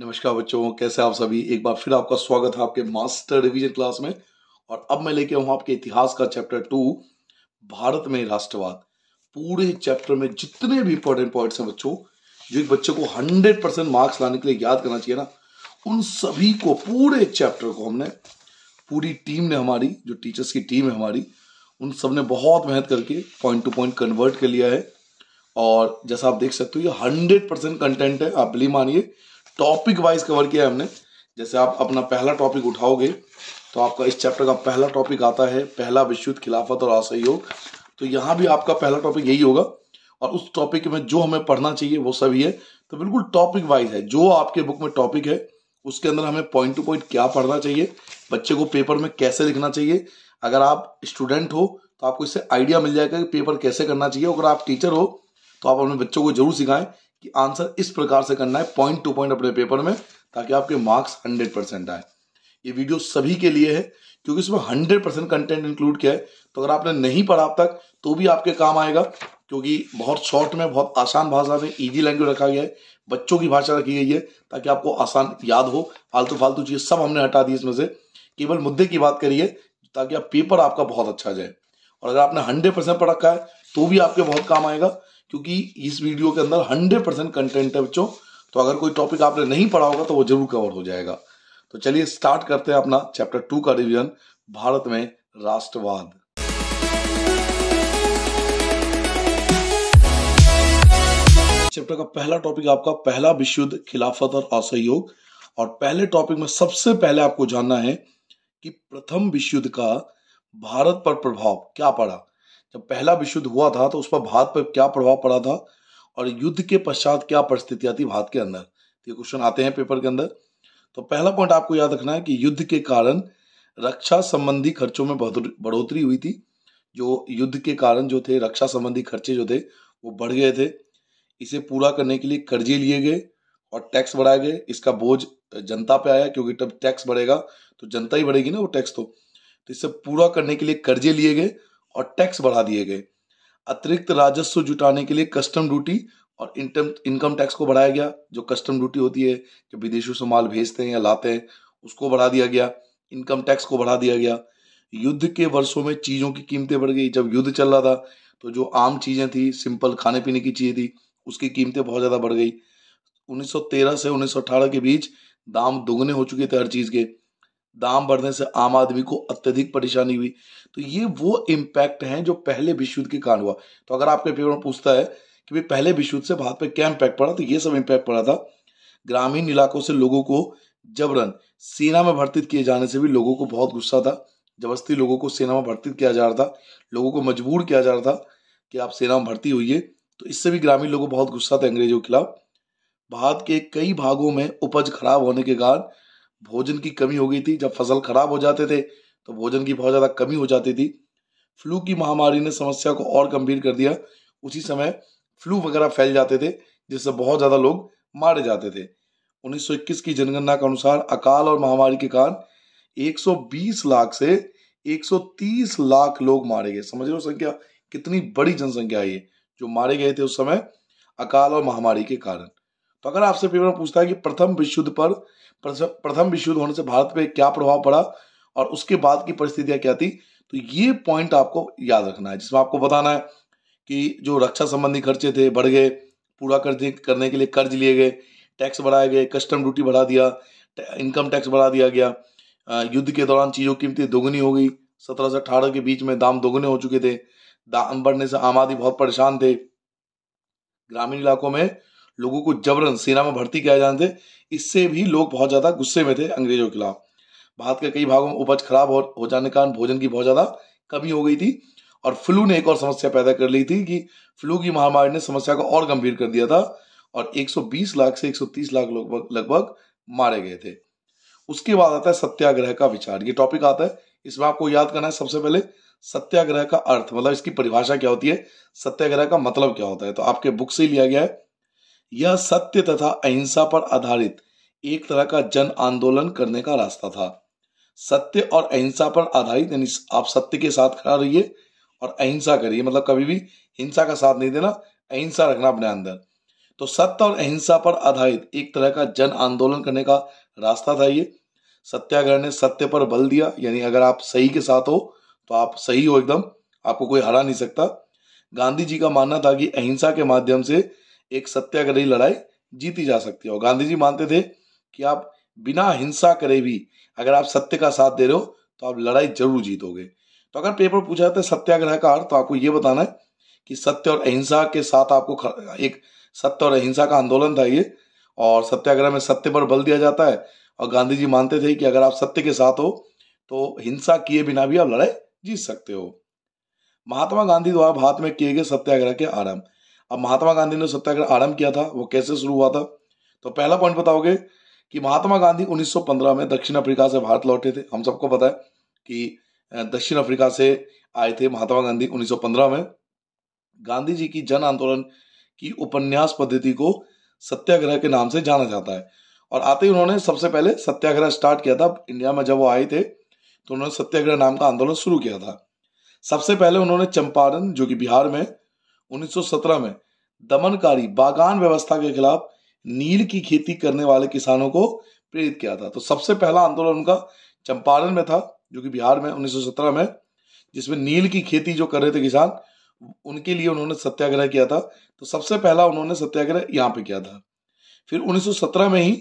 नमस्कार बच्चों कैसे आप सभी एक बार फिर आपका स्वागत है आपके मास्टर रिवीजन क्लास में और अब मैं लेके आऊँ आपके इतिहास का चैप्टर टू भारत में राष्ट्रवाद पूरे चैप्टर में जितने भी इंपॉर्टेंट पॉइंट्स हैं बच्चों जो एक बच्चे को हंड्रेड परसेंट मार्क्स लाने के लिए याद करना चाहिए ना उन सभी को पूरे चैप्टर को हमने पूरी टीम ने हमारी जो टीचर्स की टीम है हमारी उन सब ने बहुत मेहनत करके पॉइंट टू पॉइंट कन्वर्ट कर लिया है और जैसा आप देख सकते हो ये हंड्रेड परसेंट कंटेंट है आप बिली मानिए टॉपिक वाइज कवर किया है हमने जैसे आप अपना पहला टॉपिक उठाओगे तो आपका इस चैप्टर का पहला टॉपिक आता है पहला विश्व खिलाफत और असहयोग तो यहाँ भी आपका पहला टॉपिक यही होगा और उस टॉपिक में जो हमें पढ़ना चाहिए वो सभी है तो बिल्कुल टॉपिक वाइज है जो आपके बुक में टॉपिक है उसके अंदर हमें पॉइंट टू पॉइंट क्या पढ़ना चाहिए बच्चे को पेपर में कैसे लिखना चाहिए अगर आप स्टूडेंट हो तो आपको इससे आइडिया मिल जाएगा कि पेपर कैसे करना चाहिए अगर आप टीचर हो तो आप अपने बच्चों को जरूर सिखाएं कि आंसर इस प्रकार से करना है पॉइंट टू पॉइंट अपने पेपर में ताकि आपके मार्क्स हंड्रेड परसेंट आए ये वीडियो सभी के लिए है क्योंकि इसमें हंड्रेड परसेंट कंटेंट इंक्लूड किया है तो अगर आपने नहीं पढ़ा अब तक तो भी आपके काम आएगा क्योंकि बहुत शॉर्ट में बहुत आसान भाषा में ईजी लैंग्वेज रखा गया है बच्चों की भाषा रखी गई है ताकि आपको आसान याद हो फालतू फालतू चीज़ सब हमने हटा दी इसमें से केवल मुद्दे की बात करिए ताकि आप पेपर आपका बहुत अच्छा जाए और अगर आपने हंड्रेड परसेंट पढ़ रखा है तो भी आपके बहुत काम आएगा क्योंकि इस वीडियो के अंदर हंड्रेड परसेंट कंटेंट है बच्चों तो अगर कोई टॉपिक आपने नहीं पढ़ा होगा तो वो जरूर कवर हो जाएगा तो चलिए स्टार्ट करते हैं अपना चैप्टर टू का रिविजन भारत में राष्ट्रवाद चैप्टर का पहला टॉपिक आपका पहला विश्व युद्ध खिलाफत और असहयोग और पहले टॉपिक में सबसे पहले आपको जानना है कि प्रथम विश्व युद्ध का भारत पर प्रभाव क्या पड़ा जब पहला विश्व हुआ था तो उस पर भारत पर क्या प्रभाव पड़ा था और युद्ध के पश्चात क्या परिस्थितियां थी भारत के अंदर ये क्वेश्चन आते हैं पेपर के अंदर तो पहला पॉइंट आपको याद रखना है कि युद्ध के कारण रक्षा संबंधी खर्चों में बढ़ोतरी हुई थी जो युद्ध के कारण जो थे रक्षा संबंधी खर्चे जो थे वो बढ़ गए थे इसे पूरा करने के लिए कर्जे लिए गए और टैक्स बढ़ाए गए इसका बोझ जनता पे आया क्योंकि तब टैक्स बढ़ेगा तो जनता ही बढ़ेगी ना वो टैक्स तो, तो इसे पूरा करने के लिए कर्जे लिए गए और टैक्स बढ़ा दिए गए अतिरिक्त राजस्व जुटाने के लिए कस्टम ड्यूटी और इनकम इनकम टैक्स को बढ़ाया गया जो कस्टम ड्यूटी होती है जो विदेशों से माल भेजते हैं या लाते हैं उसको बढ़ा दिया गया इनकम टैक्स को बढ़ा दिया गया युद्ध के वर्षों में चीज़ों की कीमतें बढ़ गई जब युद्ध चल रहा था तो जो आम चीज़ें थी सिंपल खाने पीने की चीज़ें थी उसकी कीमतें बहुत ज़्यादा बढ़ गई 1913 से 1918 के बीच दाम दुगने हो चुके थे हर चीज़ के दाम बढ़ने से आम आदमी को अत्यधिक परेशानी हुई तो ये वो इम्पैक्ट हैं जो पहले विश्व युद्ध के कारण हुआ तो अगर आपके पेपर में पूछता है कि भाई पहले विश्व युद्ध से भारत पर क्या इम्पैक्ट पड़ा तो ये सब इम्पैक्ट पड़ा था ग्रामीण इलाकों से लोगों को जबरन सेना में भर्ती किए जाने से भी लोगों को बहुत गुस्सा था जबरस्ती लोगों को सेना में भर्ती किया जा रहा था लोगों को मजबूर किया जा रहा था कि आप सेना में भर्ती होइए तो इससे भी ग्रामीण लोगों को बहुत गुस्सा था अंग्रेजों के खिलाफ भारत के कई भागों में उपज खराब होने के कारण भोजन की कमी हो गई थी जब फसल खराब हो जाते थे तो भोजन की बहुत ज़्यादा कमी हो जाती थी फ्लू की महामारी ने समस्या को और गंभीर कर दिया उसी समय फ्लू वगैरह फैल जाते थे जिससे बहुत ज़्यादा लोग मारे जाते थे 1921 की जनगणना के अनुसार अकाल और महामारी के कारण 120 लाख से 130 लाख लोग मारे गए समझ रहे हो संख्या कितनी बड़ी जनसंख्या है जो मारे गए थे उस समय अकाल और महामारी के कारण तो अगर आपसे पेपर पूछता है कि प्रथम विश्व युद्ध पर प्रथम विश्व युद्ध होने से भारत पे क्या प्रभाव पड़ा और उसके बाद की परिस्थितियां क्या थी तो ये पॉइंट आपको याद रखना है जिसमें आपको बताना है कि जो रक्षा संबंधी खर्चे थे बढ़ गए पूरा कर करने के लिए कर्ज लिए गए टैक्स बढ़ाए गए कस्टम ड्यूटी बढ़ा दिया इनकम टैक्स बढ़ा दिया गया युद्ध के दौरान चीज़ों की कीमतें दोगुनी हो गई सत्रह से अठारह के बीच में दाम दोगुने हो चुके थे दाम बढ़ने से आम आदमी बहुत परेशान थे ग्रामीण इलाकों में लोगों को जबरन सेना में भर्ती किया जाने थे इससे भी लोग बहुत ज़्यादा गुस्से में थे अंग्रेजों के खिलाफ भारत के कई भागों में उपज खराब हो जाने के कारण भोजन की बहुत ज़्यादा कमी हो गई थी और फ्लू ने एक और समस्या पैदा कर ली थी कि फ्लू की महामारी ने समस्या को और गंभीर कर दिया था और 120 लाख से 130 लाख लोग लगभग मारे गए थे उसके बाद आता है सत्याग्रह का विचार ये टॉपिक आता है इसमें आपको याद करना है सबसे पहले सत्याग्रह का अर्थ मतलब इसकी परिभाषा क्या होती है सत्याग्रह का मतलब क्या होता है तो आपके बुक से लिया गया है यह सत्य तथा अहिंसा पर आधारित एक तरह का जन आंदोलन करने का रास्ता था सत्य और अहिंसा पर आधारित यानी आप सत्य के साथ खड़ा रहिए और अहिंसा करिए मतलब कभी भी हिंसा का साथ नहीं देना अहिंसा रखना अपने अंदर तो सत्य और अहिंसा पर आधारित एक तरह का जन आंदोलन करने का रास्ता था ये सत्याग्रह ने सत्य पर बल दिया यानी अगर आप सही के साथ हो तो आप सही हो एकदम आपको कोई हरा नहीं सकता गांधी जी का मानना था कि अहिंसा के माध्यम से एक सत्याग्रही लड़ाई जीती जा सकती है और गांधी जी मानते थे कि आप बिना हिंसा करे भी अगर आप सत्य का साथ दे रहे हो तो आप लड़ाई जरूर जीतोगे तो अगर पेपर पूछा जाता है सत्याग्रह का अर्थ तो आपको ये बताना है कि सत्य और अहिंसा के साथ आपको एक सत्य और अहिंसा का आंदोलन था ये और सत्याग्रह में सत्य पर बल दिया जाता है और गांधी जी मानते थे कि अगर आप सत्य के साथ हो तो हिंसा किए बिना भी आप लड़ाई जीत सकते हो महात्मा गांधी द्वारा भारत में किए गए सत्याग्रह के आरंभ अब महात्मा गांधी ने सत्याग्रह आरंभ किया था वो कैसे शुरू हुआ था तो पहला पॉइंट बताओगे कि महात्मा गांधी 1915 में दक्षिण अफ्रीका से भारत लौटे थे हम सबको पता है कि दक्षिण अफ्रीका से आए थे महात्मा गांधी 1915 में गांधी जी की जन आंदोलन की उपन्यास पद्धति को सत्याग्रह के नाम से जाना जाता है और आते ही उन्होंने सबसे पहले सत्याग्रह स्टार्ट किया था इंडिया में जब वो आए थे तो उन्होंने सत्याग्रह नाम का आंदोलन शुरू किया था सबसे पहले उन्होंने चंपारण जो कि बिहार में 1917 में दमनकारी बागान व्यवस्था के खिलाफ नील की खेती करने वाले किसानों को प्रेरित किया था तो सबसे पहला आंदोलन उनका चंपारण में था जो कि बिहार में 1917 में जिसमें नील की खेती जो कर रहे थे किसान उनके लिए उन्होंने सत्याग्रह किया था तो सबसे पहला उन्होंने सत्याग्रह यहाँ पे किया था फिर 1917 में ही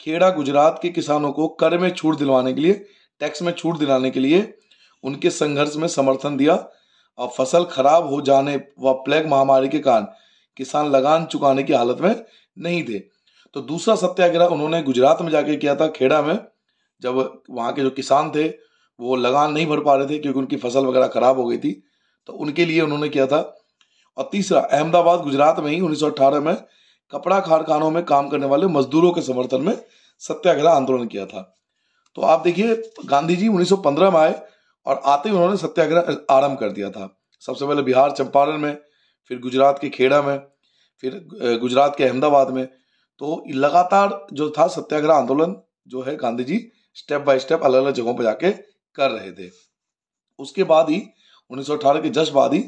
खेड़ा गुजरात के किसानों को कर में छूट दिलवाने के लिए टैक्स में छूट दिलाने के लिए उनके संघर्ष में समर्थन दिया और फसल खराब हो जाने व प्लेग महामारी के कारण किसान लगान चुकाने की हालत में नहीं थे तो दूसरा सत्याग्रह उन्होंने गुजरात में जाके किया था खेड़ा में जब वहां के जो किसान थे वो लगान नहीं भर पा रहे थे क्योंकि उनकी फसल वगैरह खराब हो गई थी तो उनके लिए उन्होंने किया था और तीसरा अहमदाबाद गुजरात में ही उन्नीस में कपड़ा कारखानों में काम करने वाले मजदूरों के समर्थन में सत्याग्रह आंदोलन किया था तो आप देखिए गांधी जी उन्नीस में आए और आते ही उन्होंने सत्याग्रह आरंभ कर दिया था सबसे पहले बिहार चंपारण में फिर गुजरात के खेड़ा में फिर गुजरात के अहमदाबाद में तो लगातार जो था सत्याग्रह आंदोलन जो है Gandhi ji step by step अलग अलग जगहों पर जाके कर रहे थे उसके बाद ही 1918 के जस्ट बाद ही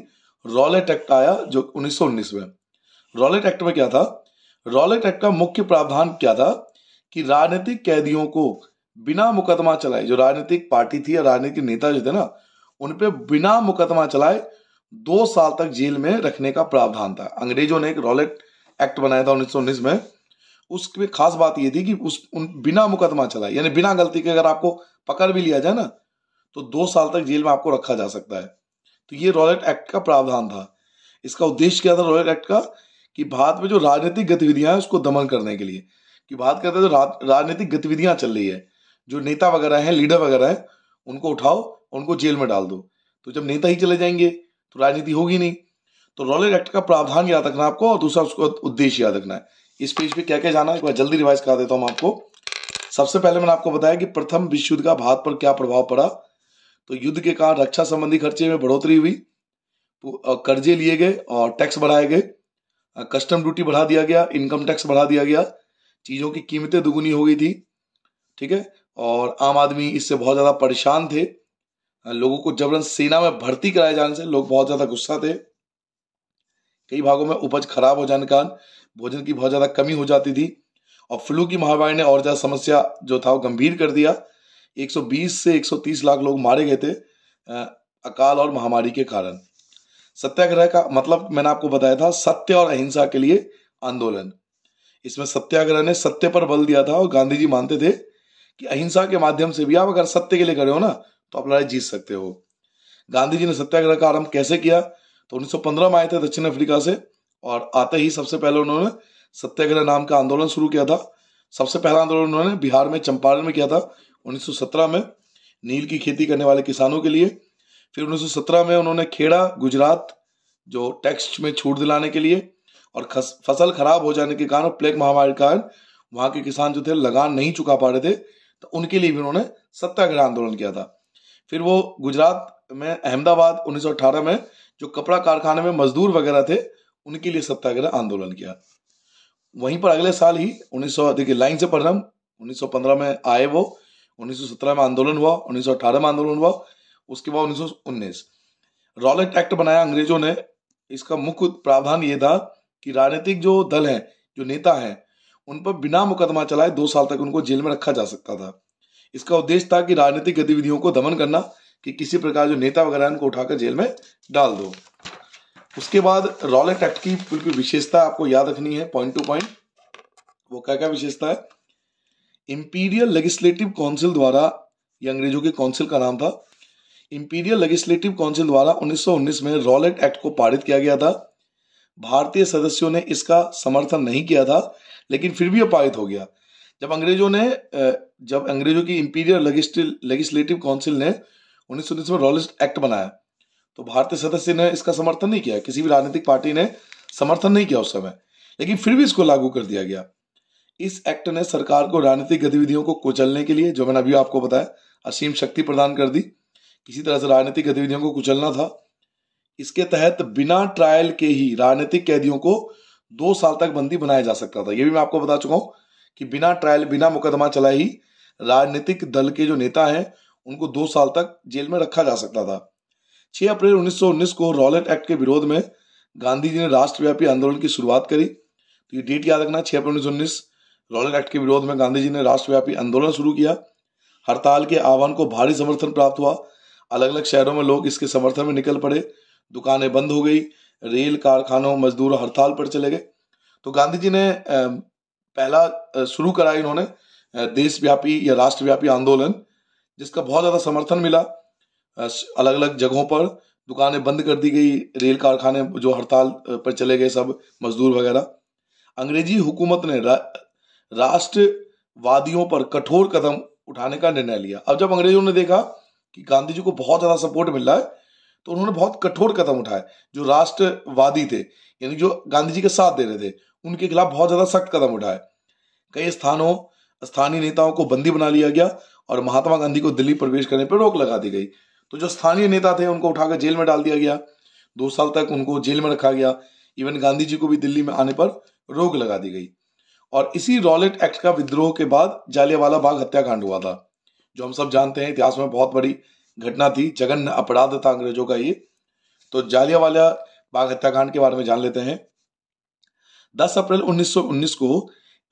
रॉलेट एक्ट आया जो 1919 में रॉलेट एक्ट में क्या था रॉलेट एक्ट का मुख्य प्रावधान क्या था कि राजनीतिक कैदियों को बिना मुकदमा चलाए जो राजनीतिक पार्टी थी या राजनीतिक नेता जो थे ना उनपे बिना मुकदमा चलाए दो साल तक जेल में रखने का प्रावधान था अंग्रेजों ने एक रॉलेट एक्ट बनाया था उन्नीस में उसमें खास बात यह थी कि उस उन बिना मुकदमा चला यानी बिना गलती के अगर आपको पकड़ भी लिया जाए ना तो दो साल तक जेल में आपको रखा जा सकता है तो ये रॉलेट एक्ट का प्रावधान था इसका उद्देश्य क्या था रॉलेट एक्ट का कि भारत में जो राजनीतिक गतिविधियां हैं उसको दमन करने के लिए कि बात करते हैं तो राजनीतिक गतिविधियां चल रही है जो नेता वगैरह हैं लीडर वगैरह हैं उनको उठाओ उनको जेल में डाल दो तो जब नेता ही चले जाएंगे तो राजनीति होगी नहीं तो रॉलेट एक्ट का प्रावधान याद रखना आपको और दूसरा उसको उद्देश्य याद रखना है इस पेज पे क्या क्या जाना है एक बार जल्दी रिवाइज करा देता हूं आपको सबसे पहले मैंने आपको बताया कि प्रथम विश्व युद्ध का भारत पर क्या प्रभाव पड़ा तो युद्ध के कारण रक्षा संबंधी खर्चे में बढ़ोतरी हुई कर्जे लिए गए और टैक्स बढ़ाए गए कस्टम ड्यूटी बढ़ा दिया गया इनकम टैक्स बढ़ा दिया गया चीज़ों की कीमतें दुगुनी हो गई थी ठीक है और आम आदमी इससे बहुत ज़्यादा परेशान थे लोगों को जबरन सेना में भर्ती कराए जाने से लोग बहुत ज़्यादा गुस्सा थे कई भागों में उपज खराब हो जाने के कारण भोजन की बहुत ज़्यादा कमी हो जाती थी और फ्लू की महामारी ने और ज़्यादा समस्या जो था वो गंभीर कर दिया 120 से 130 लाख लोग मारे गए थे अकाल और महामारी के कारण सत्याग्रह का मतलब मैंने आपको बताया था सत्य और अहिंसा के लिए आंदोलन इसमें सत्याग्रह ने सत्य पर बल दिया था और गांधी जी मानते थे कि अहिंसा के माध्यम से भी आप अगर सत्य के लिए करे हो ना तो आप लड़ाई जीत सकते हो गांधी जी ने सत्याग्रह का आरंभ कैसे किया तो 1915 में आए थे दक्षिण अफ्रीका से और आते ही सबसे पहले उन्होंने सत्याग्रह नाम का आंदोलन शुरू किया था सबसे पहला आंदोलन उन्होंने बिहार में चंपारण में किया था 1917 में नील की खेती करने वाले किसानों के लिए फिर 1917 में उन्होंने खेड़ा गुजरात जो टैक्स में छूट दिलाने के लिए और फसल खराब हो जाने के कारण प्लेग महामारी के कारण वहाँ के किसान जो थे लगान नहीं चुका पा रहे थे तो उनके लिए भी उन्होंने सत्याग्रह आंदोलन किया था फिर वो गुजरात में अहमदाबाद 1918 में जो कपड़ा कारखाने में मजदूर वगैरह थे उनके लिए सत्याग्रह आंदोलन किया वहीं पर अगले साल ही 1900 देखिए लाइन से पढ़ रहा हूँ 1915 में आए वो 1917 में आंदोलन हुआ 1918 में आंदोलन हुआ उसके बाद 1919 रॉलेट एक्ट बनाया अंग्रेजों ने इसका मुख्य प्रावधान ये था कि राजनीतिक जो दल हैं जो नेता हैं उन पर बिना मुकदमा चलाए दो साल तक उनको जेल में रखा जा सकता था इसका उद्देश्य था कि राजनीतिक गतिविधियों को दमन करना कि किसी प्रकार जो नेता वगैरह उनको उठाकर जेल में डाल दो उसके बाद रॉलेट एक्ट की बिल्कुल विशेषता आपको याद रखनी है पॉइंट टू पॉइंट वो क्या क्या विशेषता है इंपीरियल लेजिस्लेटिव काउंसिल द्वारा ये अंग्रेजों के काउंसिल का नाम था इंपीरियल लेजिस्लेटिव काउंसिल द्वारा 1919 में रॉलेट एक्ट को पारित किया गया था भारतीय सदस्यों ने इसका समर्थन नहीं किया था लेकिन फिर भी यह पारित हो गया जब अंग्रेजों ने जब अंग्रेजों की इंपीरियर लेजिस्लेटिव काउंसिल ने उन्नीस में रॉलिस्ट एक्ट बनाया तो भारतीय सदस्य ने इसका समर्थन नहीं किया किसी भी राजनीतिक पार्टी ने समर्थन नहीं किया उस समय लेकिन फिर भी इसको लागू कर दिया गया इस एक्ट ने सरकार को राजनीतिक गतिविधियों को कुचलने के लिए जो मैंने अभी आपको बताया असीम शक्ति प्रदान कर दी किसी तरह से राजनीतिक गतिविधियों को कुचलना था इसके तहत बिना ट्रायल के ही राजनीतिक कैदियों को दो साल तक बंदी बनाया जा सकता था यह भी मैं आपको बता चुका हूं कि बिना ट्रायल बिना मुकदमा चलाए ही राजनीतिक दल के जो नेता हैं उनको दो साल तक जेल में रखा जा सकता था 6 अप्रैल 1919 को रॉलेट एक्ट के विरोध में गांधी जी ने राष्ट्रव्यापी आंदोलन की शुरुआत करी तो ये डेट याद रखना 6 अप्रैल उन्नीस रॉलेट एक्ट के विरोध में गांधी जी ने राष्ट्रव्यापी आंदोलन शुरू किया हड़ताल के आह्वान को भारी समर्थन प्राप्त हुआ अलग अलग शहरों में लोग इसके समर्थन में निकल पड़े दुकानें बंद हो गई रेल कारखानों मजदूर हड़ताल पर चले गए तो गांधी जी ने पहला शुरू करा इन्होंने देशव्यापी या राष्ट्रव्यापी आंदोलन जिसका बहुत ज़्यादा समर्थन मिला अलग अलग जगहों पर दुकानें बंद कर दी गई रेल कारखाने जो हड़ताल पर चले गए सब मजदूर वगैरह अंग्रेजी हुकूमत ने रा, राष्ट्रवादियों पर कठोर कदम उठाने का निर्णय लिया अब जब अंग्रेजों ने देखा कि गांधी जी को बहुत ज़्यादा सपोर्ट मिल रहा है तो उन्होंने बहुत कठोर कदम उठाए जो राष्ट्रवादी थे यानी जो गांधी जी के साथ दे रहे थे उनके खिलाफ बहुत ज्यादा सख्त कदम उठाए कई स्थानों स्थानीय नेताओं को बंदी बना लिया गया और महात्मा गांधी को दिल्ली प्रवेश करने पर रोक लगा दी गई तो जो स्थानीय नेता थे उनको उठाकर जेल में डाल दिया गया दो साल तक उनको जेल में रखा गया इवन गांधी जी को भी दिल्ली में आने पर रोक लगा दी गई और इसी रॉलेट एक्ट का विद्रोह के बाद जालियावाला बाग हत्याकांड हुआ था जो हम सब जानते हैं इतिहास में बहुत बड़ी घटना थी जगन अपराध था अंग्रेजों का ये तो जालियावाला बाघ हत्याकांड के बारे में जान लेते हैं 10 अप्रैल 1919 को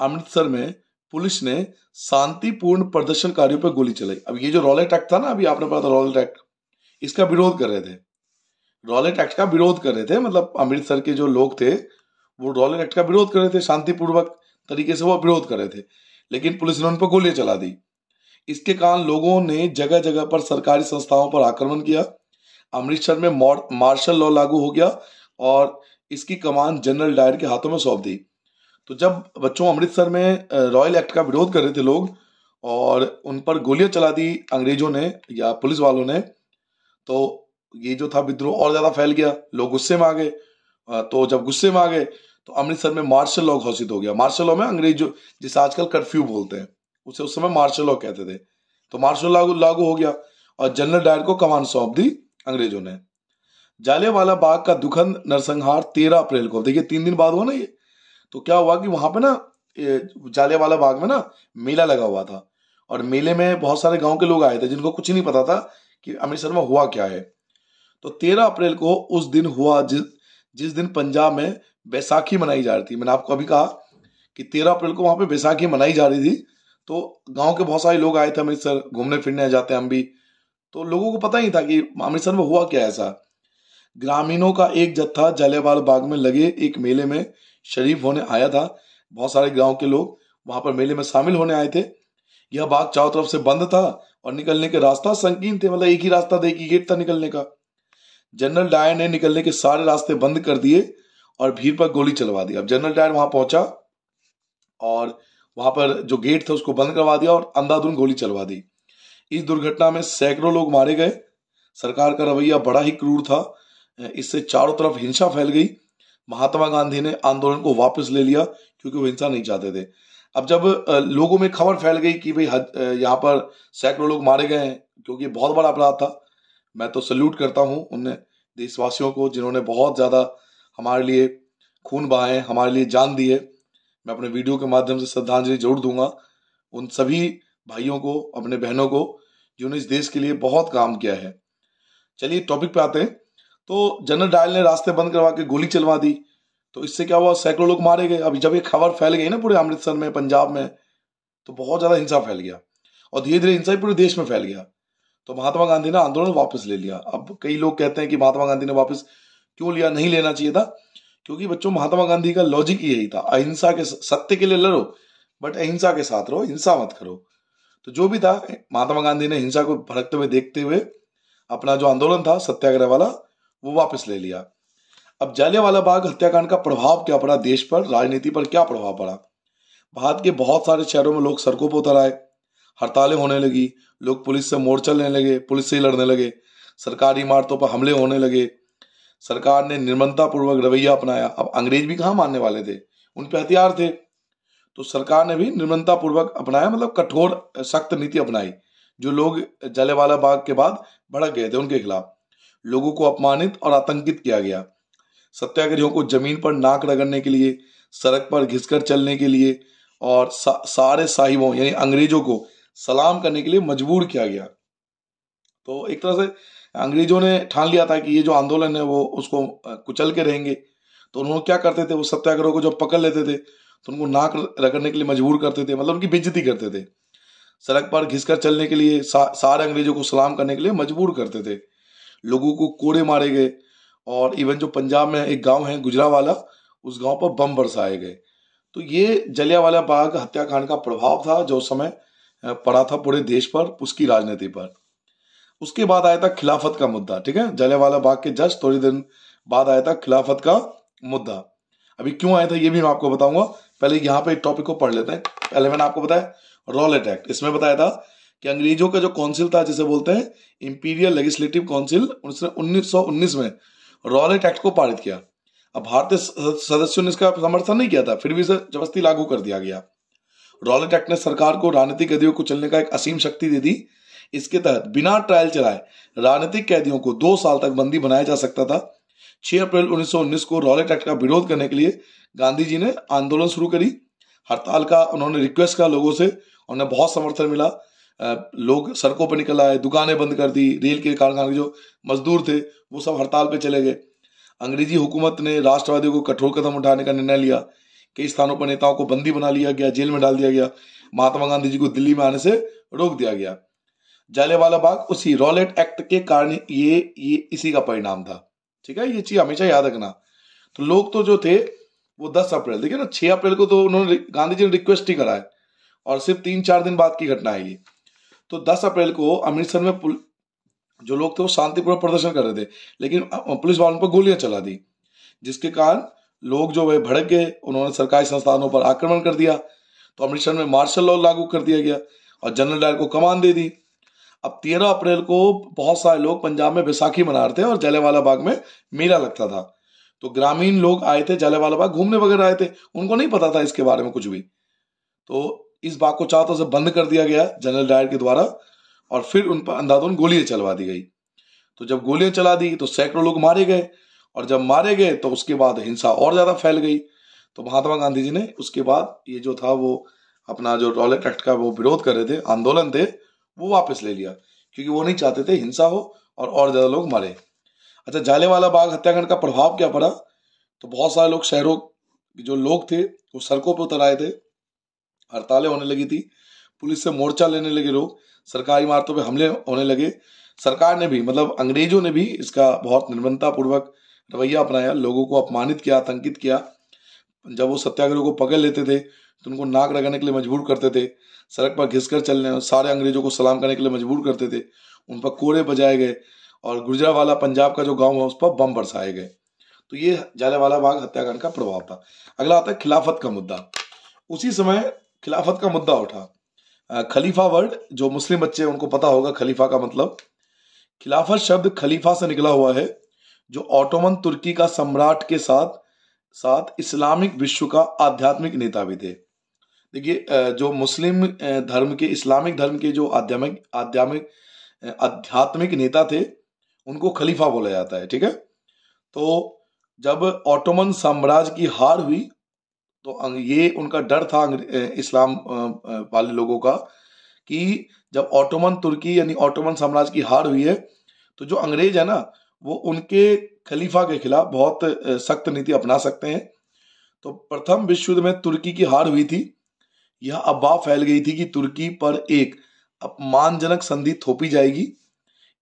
अमृतसर में पुलिस ने शांतिपूर्ण प्रदर्शनकारियों पर गोली चलाई अब ये जो रॉलेट एक्ट था ना अभी आपने पढ़ा था रॉलेट एक्ट इसका विरोध कर रहे थे रॉलेट एक्ट का विरोध कर रहे थे मतलब अमृतसर के जो लोग थे वो रॉलेट एक्ट का विरोध कर रहे थे शांतिपूर्वक तरीके से वो विरोध कर रहे थे लेकिन पुलिस ने उन पर गोलियां चला दी इसके कारण लोगों ने जगह जगह पर सरकारी संस्थाओं पर आक्रमण किया अमृतसर में मार्शल लॉ लागू हो गया और इसकी कमान जनरल डायर के हाथों में सौंप दी तो जब बच्चों अमृतसर में रॉयल एक्ट का विरोध कर रहे थे लोग और उन पर गोलियां चला दी अंग्रेजों ने या पुलिस वालों ने तो ये जो था विद्रोह और ज़्यादा फैल गया लोग गुस्से में आ गए तो जब गुस्से में आ गए तो अमृतसर में मार्शल लॉ घोषित हो गया मार्शल लॉ में अंग्रेज जिसे आजकल कर्फ्यू बोलते हैं उसे उस समय मार्शल लॉ कहते थे तो मार्शल लॉ लागू हो गया और जनरल डायर को कमान सौंप दी अंग्रेजों ने जालेवाला बाग का दुखन नरसंहार तेरह अप्रैल को देखिए तीन दिन बाद हुआ ना ये तो क्या हुआ कि वहां पे ना जालेवाला बाग में ना मेला लगा हुआ था और मेले में बहुत सारे गांव के लोग आए थे जिनको कुछ ही नहीं पता था कि अमृतसर में हुआ क्या है तो तेरह अप्रैल को उस दिन हुआ जिस जिस दिन पंजाब में बैसाखी मनाई जा रही थी मैंने आपको अभी कहा कि तेरह अप्रैल को वहां पे बैसाखी मनाई जा रही थी तो गांव के बहुत सारे लोग आए थे अमृतसर घूमने फिरने जाते हैं हम भी तो लोगों को पता ही था कि अमृतसर में हुआ क्या ऐसा ग्रामीणों का एक जत्था जलेवाल बाग में लगे एक मेले में शरीफ होने आया था बहुत सारे गांव के लोग वहां पर मेले में शामिल होने आए थे यह बाग चारों तरफ से बंद था और निकलने के रास्ता संकीर्ण थे मतलब एक ही रास्ता था एक ही गेट था निकलने का जनरल डायर ने निकलने के सारे रास्ते बंद कर दिए और भीड़ पर गोली चलवा दी अब जनरल डायर वहां पहुंचा और वहां पर जो गेट था उसको बंद करवा दिया और अंधाधुन गोली चलवा दी इस दुर्घटना में सैकड़ों लोग मारे गए सरकार का रवैया बड़ा ही क्रूर था इससे चारों तरफ हिंसा फैल गई महात्मा गांधी ने आंदोलन को वापस ले लिया क्योंकि वो हिंसा नहीं चाहते थे अब जब लोगों में खबर फैल गई कि भाई यहाँ पर सैकड़ों लोग मारे गए हैं क्योंकि बहुत बड़ा अपराध था मैं तो सल्यूट करता हूँ उन देशवासियों को जिन्होंने बहुत ज़्यादा हमारे लिए खून बहाए हमारे लिए जान दिए मैं अपने वीडियो के माध्यम से श्रद्धांजलि जरूर दूंगा उन सभी भाइयों को अपने बहनों को जिन्होंने इस देश के लिए बहुत काम किया है चलिए टॉपिक पे आते हैं तो जनरल डायल ने रास्ते बंद करवा के गोली चलवा दी तो इससे क्या हुआ सैकड़ों लोग मारे गए अभी जब ये खबर फैल गई ना पूरे अमृतसर में पंजाब में तो बहुत ज़्यादा हिंसा फैल गया और धीरे धीरे हिंसा पूरे देश में फैल गया तो महात्मा गांधी ने आंदोलन वापस ले लिया अब कई लोग कहते हैं कि महात्मा गांधी ने वापस क्यों लिया नहीं लेना चाहिए था क्योंकि बच्चों महात्मा गांधी का लॉजिक यही था अहिंसा के सत्य के लिए लड़ो बट अहिंसा के साथ रहो हिंसा मत करो तो जो भी था महात्मा गांधी ने हिंसा को भड़कते हुए देखते हुए अपना जो आंदोलन था सत्याग्रह वाला वो वापस ले लिया अब जालियावाला बाग हत्याकांड का प्रभाव क्या पड़ा देश पर राजनीति पर क्या प्रभाव पड़ा भारत के बहुत सारे शहरों में लोग सड़कों पर उतर आए हड़तालें होने लगी लोग पुलिस से मोर्चा लेने लगे पुलिस से ही लड़ने लगे सरकारी इमारतों पर हमले होने लगे सरकार ने निर्मलतापूर्वक रवैया अपनाया अब अंग्रेज भी कहाँ मानने वाले थे उन पर हथियार थे तो सरकार ने भी पूर्वक अपनाया मतलब कठोर सख्त नीति अपनाई जो लोग जलेवाला बाग के बाद भड़क गए थे उनके खिलाफ लोगों को अपमानित और आतंकित किया गया सत्याग्रहियों को जमीन पर नाक रगड़ने के लिए सड़क पर घिसकर चलने के लिए और सा, सारे साहिबों यानी अंग्रेजों को सलाम करने के लिए मजबूर किया गया तो एक तरह से अंग्रेजों ने ठान लिया था कि ये जो आंदोलन है वो उसको कुचल के रहेंगे तो उन्होंने क्या करते थे वो सत्याग्रह को जब पकड़ लेते थे तो उनको नाक रगड़ने के लिए मजबूर करते थे मतलब उनकी बेजती करते थे सड़क पर घिसकर चलने के लिए सा, सारे अंग्रेजों को सलाम करने के लिए मजबूर करते थे लोगों को कोड़े मारे गए और इवन जो पंजाब में एक गांव है गुजरा वाला उस गांव पर बम बरसाए गए तो ये जलियावाला बाग हत्याकांड का प्रभाव था जो उस समय पड़ा था पूरे देश पर उसकी राजनीति पर उसके बाद आया था खिलाफत का मुद्दा ठीक है जलियावाला बाग के जस्ट थोड़ी दिन बाद आया था खिलाफत का मुद्दा अभी क्यों आया था ये भी मैं आपको बताऊंगा पहले यहां पे टॉपिक को पढ़ लेते हैं पहले मैंने आपको बताया रॉल अटैक्ट इसमें बताया था कि अंग्रेजों का जो काउंसिल था जिसे बोलते हैं इंपीरियल लेजिस्लेटिव काउंसिल उसने उन्नीस में रॉलेट एक्ट को पारित किया अब भारतीय सदस्यों ने इसका समर्थन नहीं किया था फिर भी इसे जबरदस्ती लागू कर दिया गया रॉलेट एक्ट ने सरकार को राजनीतिक कैदियों को चलने का एक असीम शक्ति दे दी इसके तहत बिना ट्रायल चलाए राजनीतिक कैदियों को दो साल तक बंदी बनाया जा सकता था 6 अप्रैल 1919 को रॉलेट एक्ट का विरोध करने के लिए गांधी जी ने आंदोलन शुरू करी हड़ताल का उन्होंने रिक्वेस्ट किया लोगों से उन्हें बहुत समर्थन मिला लोग सड़कों पर निकल आए दुकानें बंद कर दी रेल के कारखाने जो मजदूर थे वो सब हड़ताल पे चले गए अंग्रेजी हुकूमत ने राष्ट्रवादियों को कठोर कदम उठाने का निर्णय लिया कई स्थानों पर नेताओं को बंदी बना लिया गया जेल में डाल दिया गया महात्मा गांधी जी को दिल्ली में आने से रोक दिया गया जालेवाला बाग उसी रॉलेट एक्ट के कारण ये ये इसी का परिणाम था ठीक है ये चीज हमेशा याद रखना तो लोग तो जो थे वो दस अप्रैल देखिए ना छह अप्रैल को तो उन्होंने गांधी जी ने रिक्वेस्ट ही करा है और सिर्फ तीन चार दिन बाद की घटना है ये तो दस अप्रैल को अमृतसर में जो लोग थे वो शांतिपूर्वक प्रदर्शन कर रहे थे लेकिन पुलिस वालों पर गोलियां चला दी जिसके कारण लोग जो है भड़क गए उन्होंने सरकारी संस्थानों पर आक्रमण कर दिया तो अमृतसर में मार्शल लॉ लागू कर दिया गया और जनरल डायर को कमान दे दी अब तेरह अप्रैल को बहुत सारे लोग पंजाब में बैसाखी मना रहे थे और जलेवाला बाग में मेला लगता था तो ग्रामीण लोग आए थे जालेवाला बाग घूमने वगैरह आए थे उनको नहीं पता था इसके बारे में कुछ भी तो इस बाग को चारों तरफ से बंद कर दिया गया जनरल डायर के द्वारा और फिर उन पर अंधाधुन गोलियां चलवा दी गई तो जब गोलियां चला दी तो सैकड़ों लोग मारे गए और जब मारे गए तो उसके बाद हिंसा और ज़्यादा फैल गई तो महात्मा गांधी जी ने उसके बाद ये जो था वो अपना जो रॉलेट एक्ट का वो विरोध कर रहे थे आंदोलन थे वो वापस ले लिया क्योंकि वो नहीं चाहते थे हिंसा हो और और ज़्यादा लोग मारे अच्छा जालेवाला बाग हत्याकांड का प्रभाव क्या पड़ा तो बहुत सारे लोग शहरों जो लोग थे वो सड़कों पर उतर आए थे हड़तालें होने लगी थी पुलिस से मोर्चा लेने लगे लोग सरकारी इमारतों पर हमले होने लगे सरकार ने भी मतलब अंग्रेजों ने भी इसका बहुत निर्मलतापूर्वक रवैया अपनाया लोगों को अपमानित किया आतंकित किया जब वो सत्याग्रह को पकड़ लेते थे तो उनको नाक रगाने के लिए मजबूर करते थे सड़क पर घिसकर चलने सारे अंग्रेजों को सलाम करने के लिए मजबूर करते थे उन पर कोड़े बजाए गए और गुजरा वाला पंजाब का जो गांव है उस पर बम बरसाए गए तो ये जालेवाला बाग हत्याकांड का प्रभाव था अगला आता है खिलाफत का मुद्दा उसी समय खिलाफत का मुद्दा उठा खलीफा वर्ड जो मुस्लिम बच्चे उनको पता होगा खलीफा का मतलब खिलाफत शब्द खलीफा से निकला हुआ है जो ऑटोमन तुर्की का सम्राट के साथ साथ इस्लामिक विश्व का आध्यात्मिक नेता भी थे देखिए जो मुस्लिम धर्म के इस्लामिक धर्म के जो आध्यात्मिक आध्यात्मिक आध्यात्मिक नेता थे उनको खलीफा बोला जाता है ठीक है तो जब ऑटोमन साम्राज्य की हार हुई तो ये उनका डर था इस्लाम वाले लोगों का कि जब ऑटोमन तुर्की यानी ऑटोमन साम्राज्य की हार हुई है तो जो अंग्रेज है ना वो उनके खलीफा के खिलाफ बहुत सख्त नीति अपना सकते हैं तो प्रथम विश्व युद्ध में तुर्की की हार हुई थी यह अफवाह फैल गई थी कि तुर्की पर एक अपमानजनक संधि थोपी जाएगी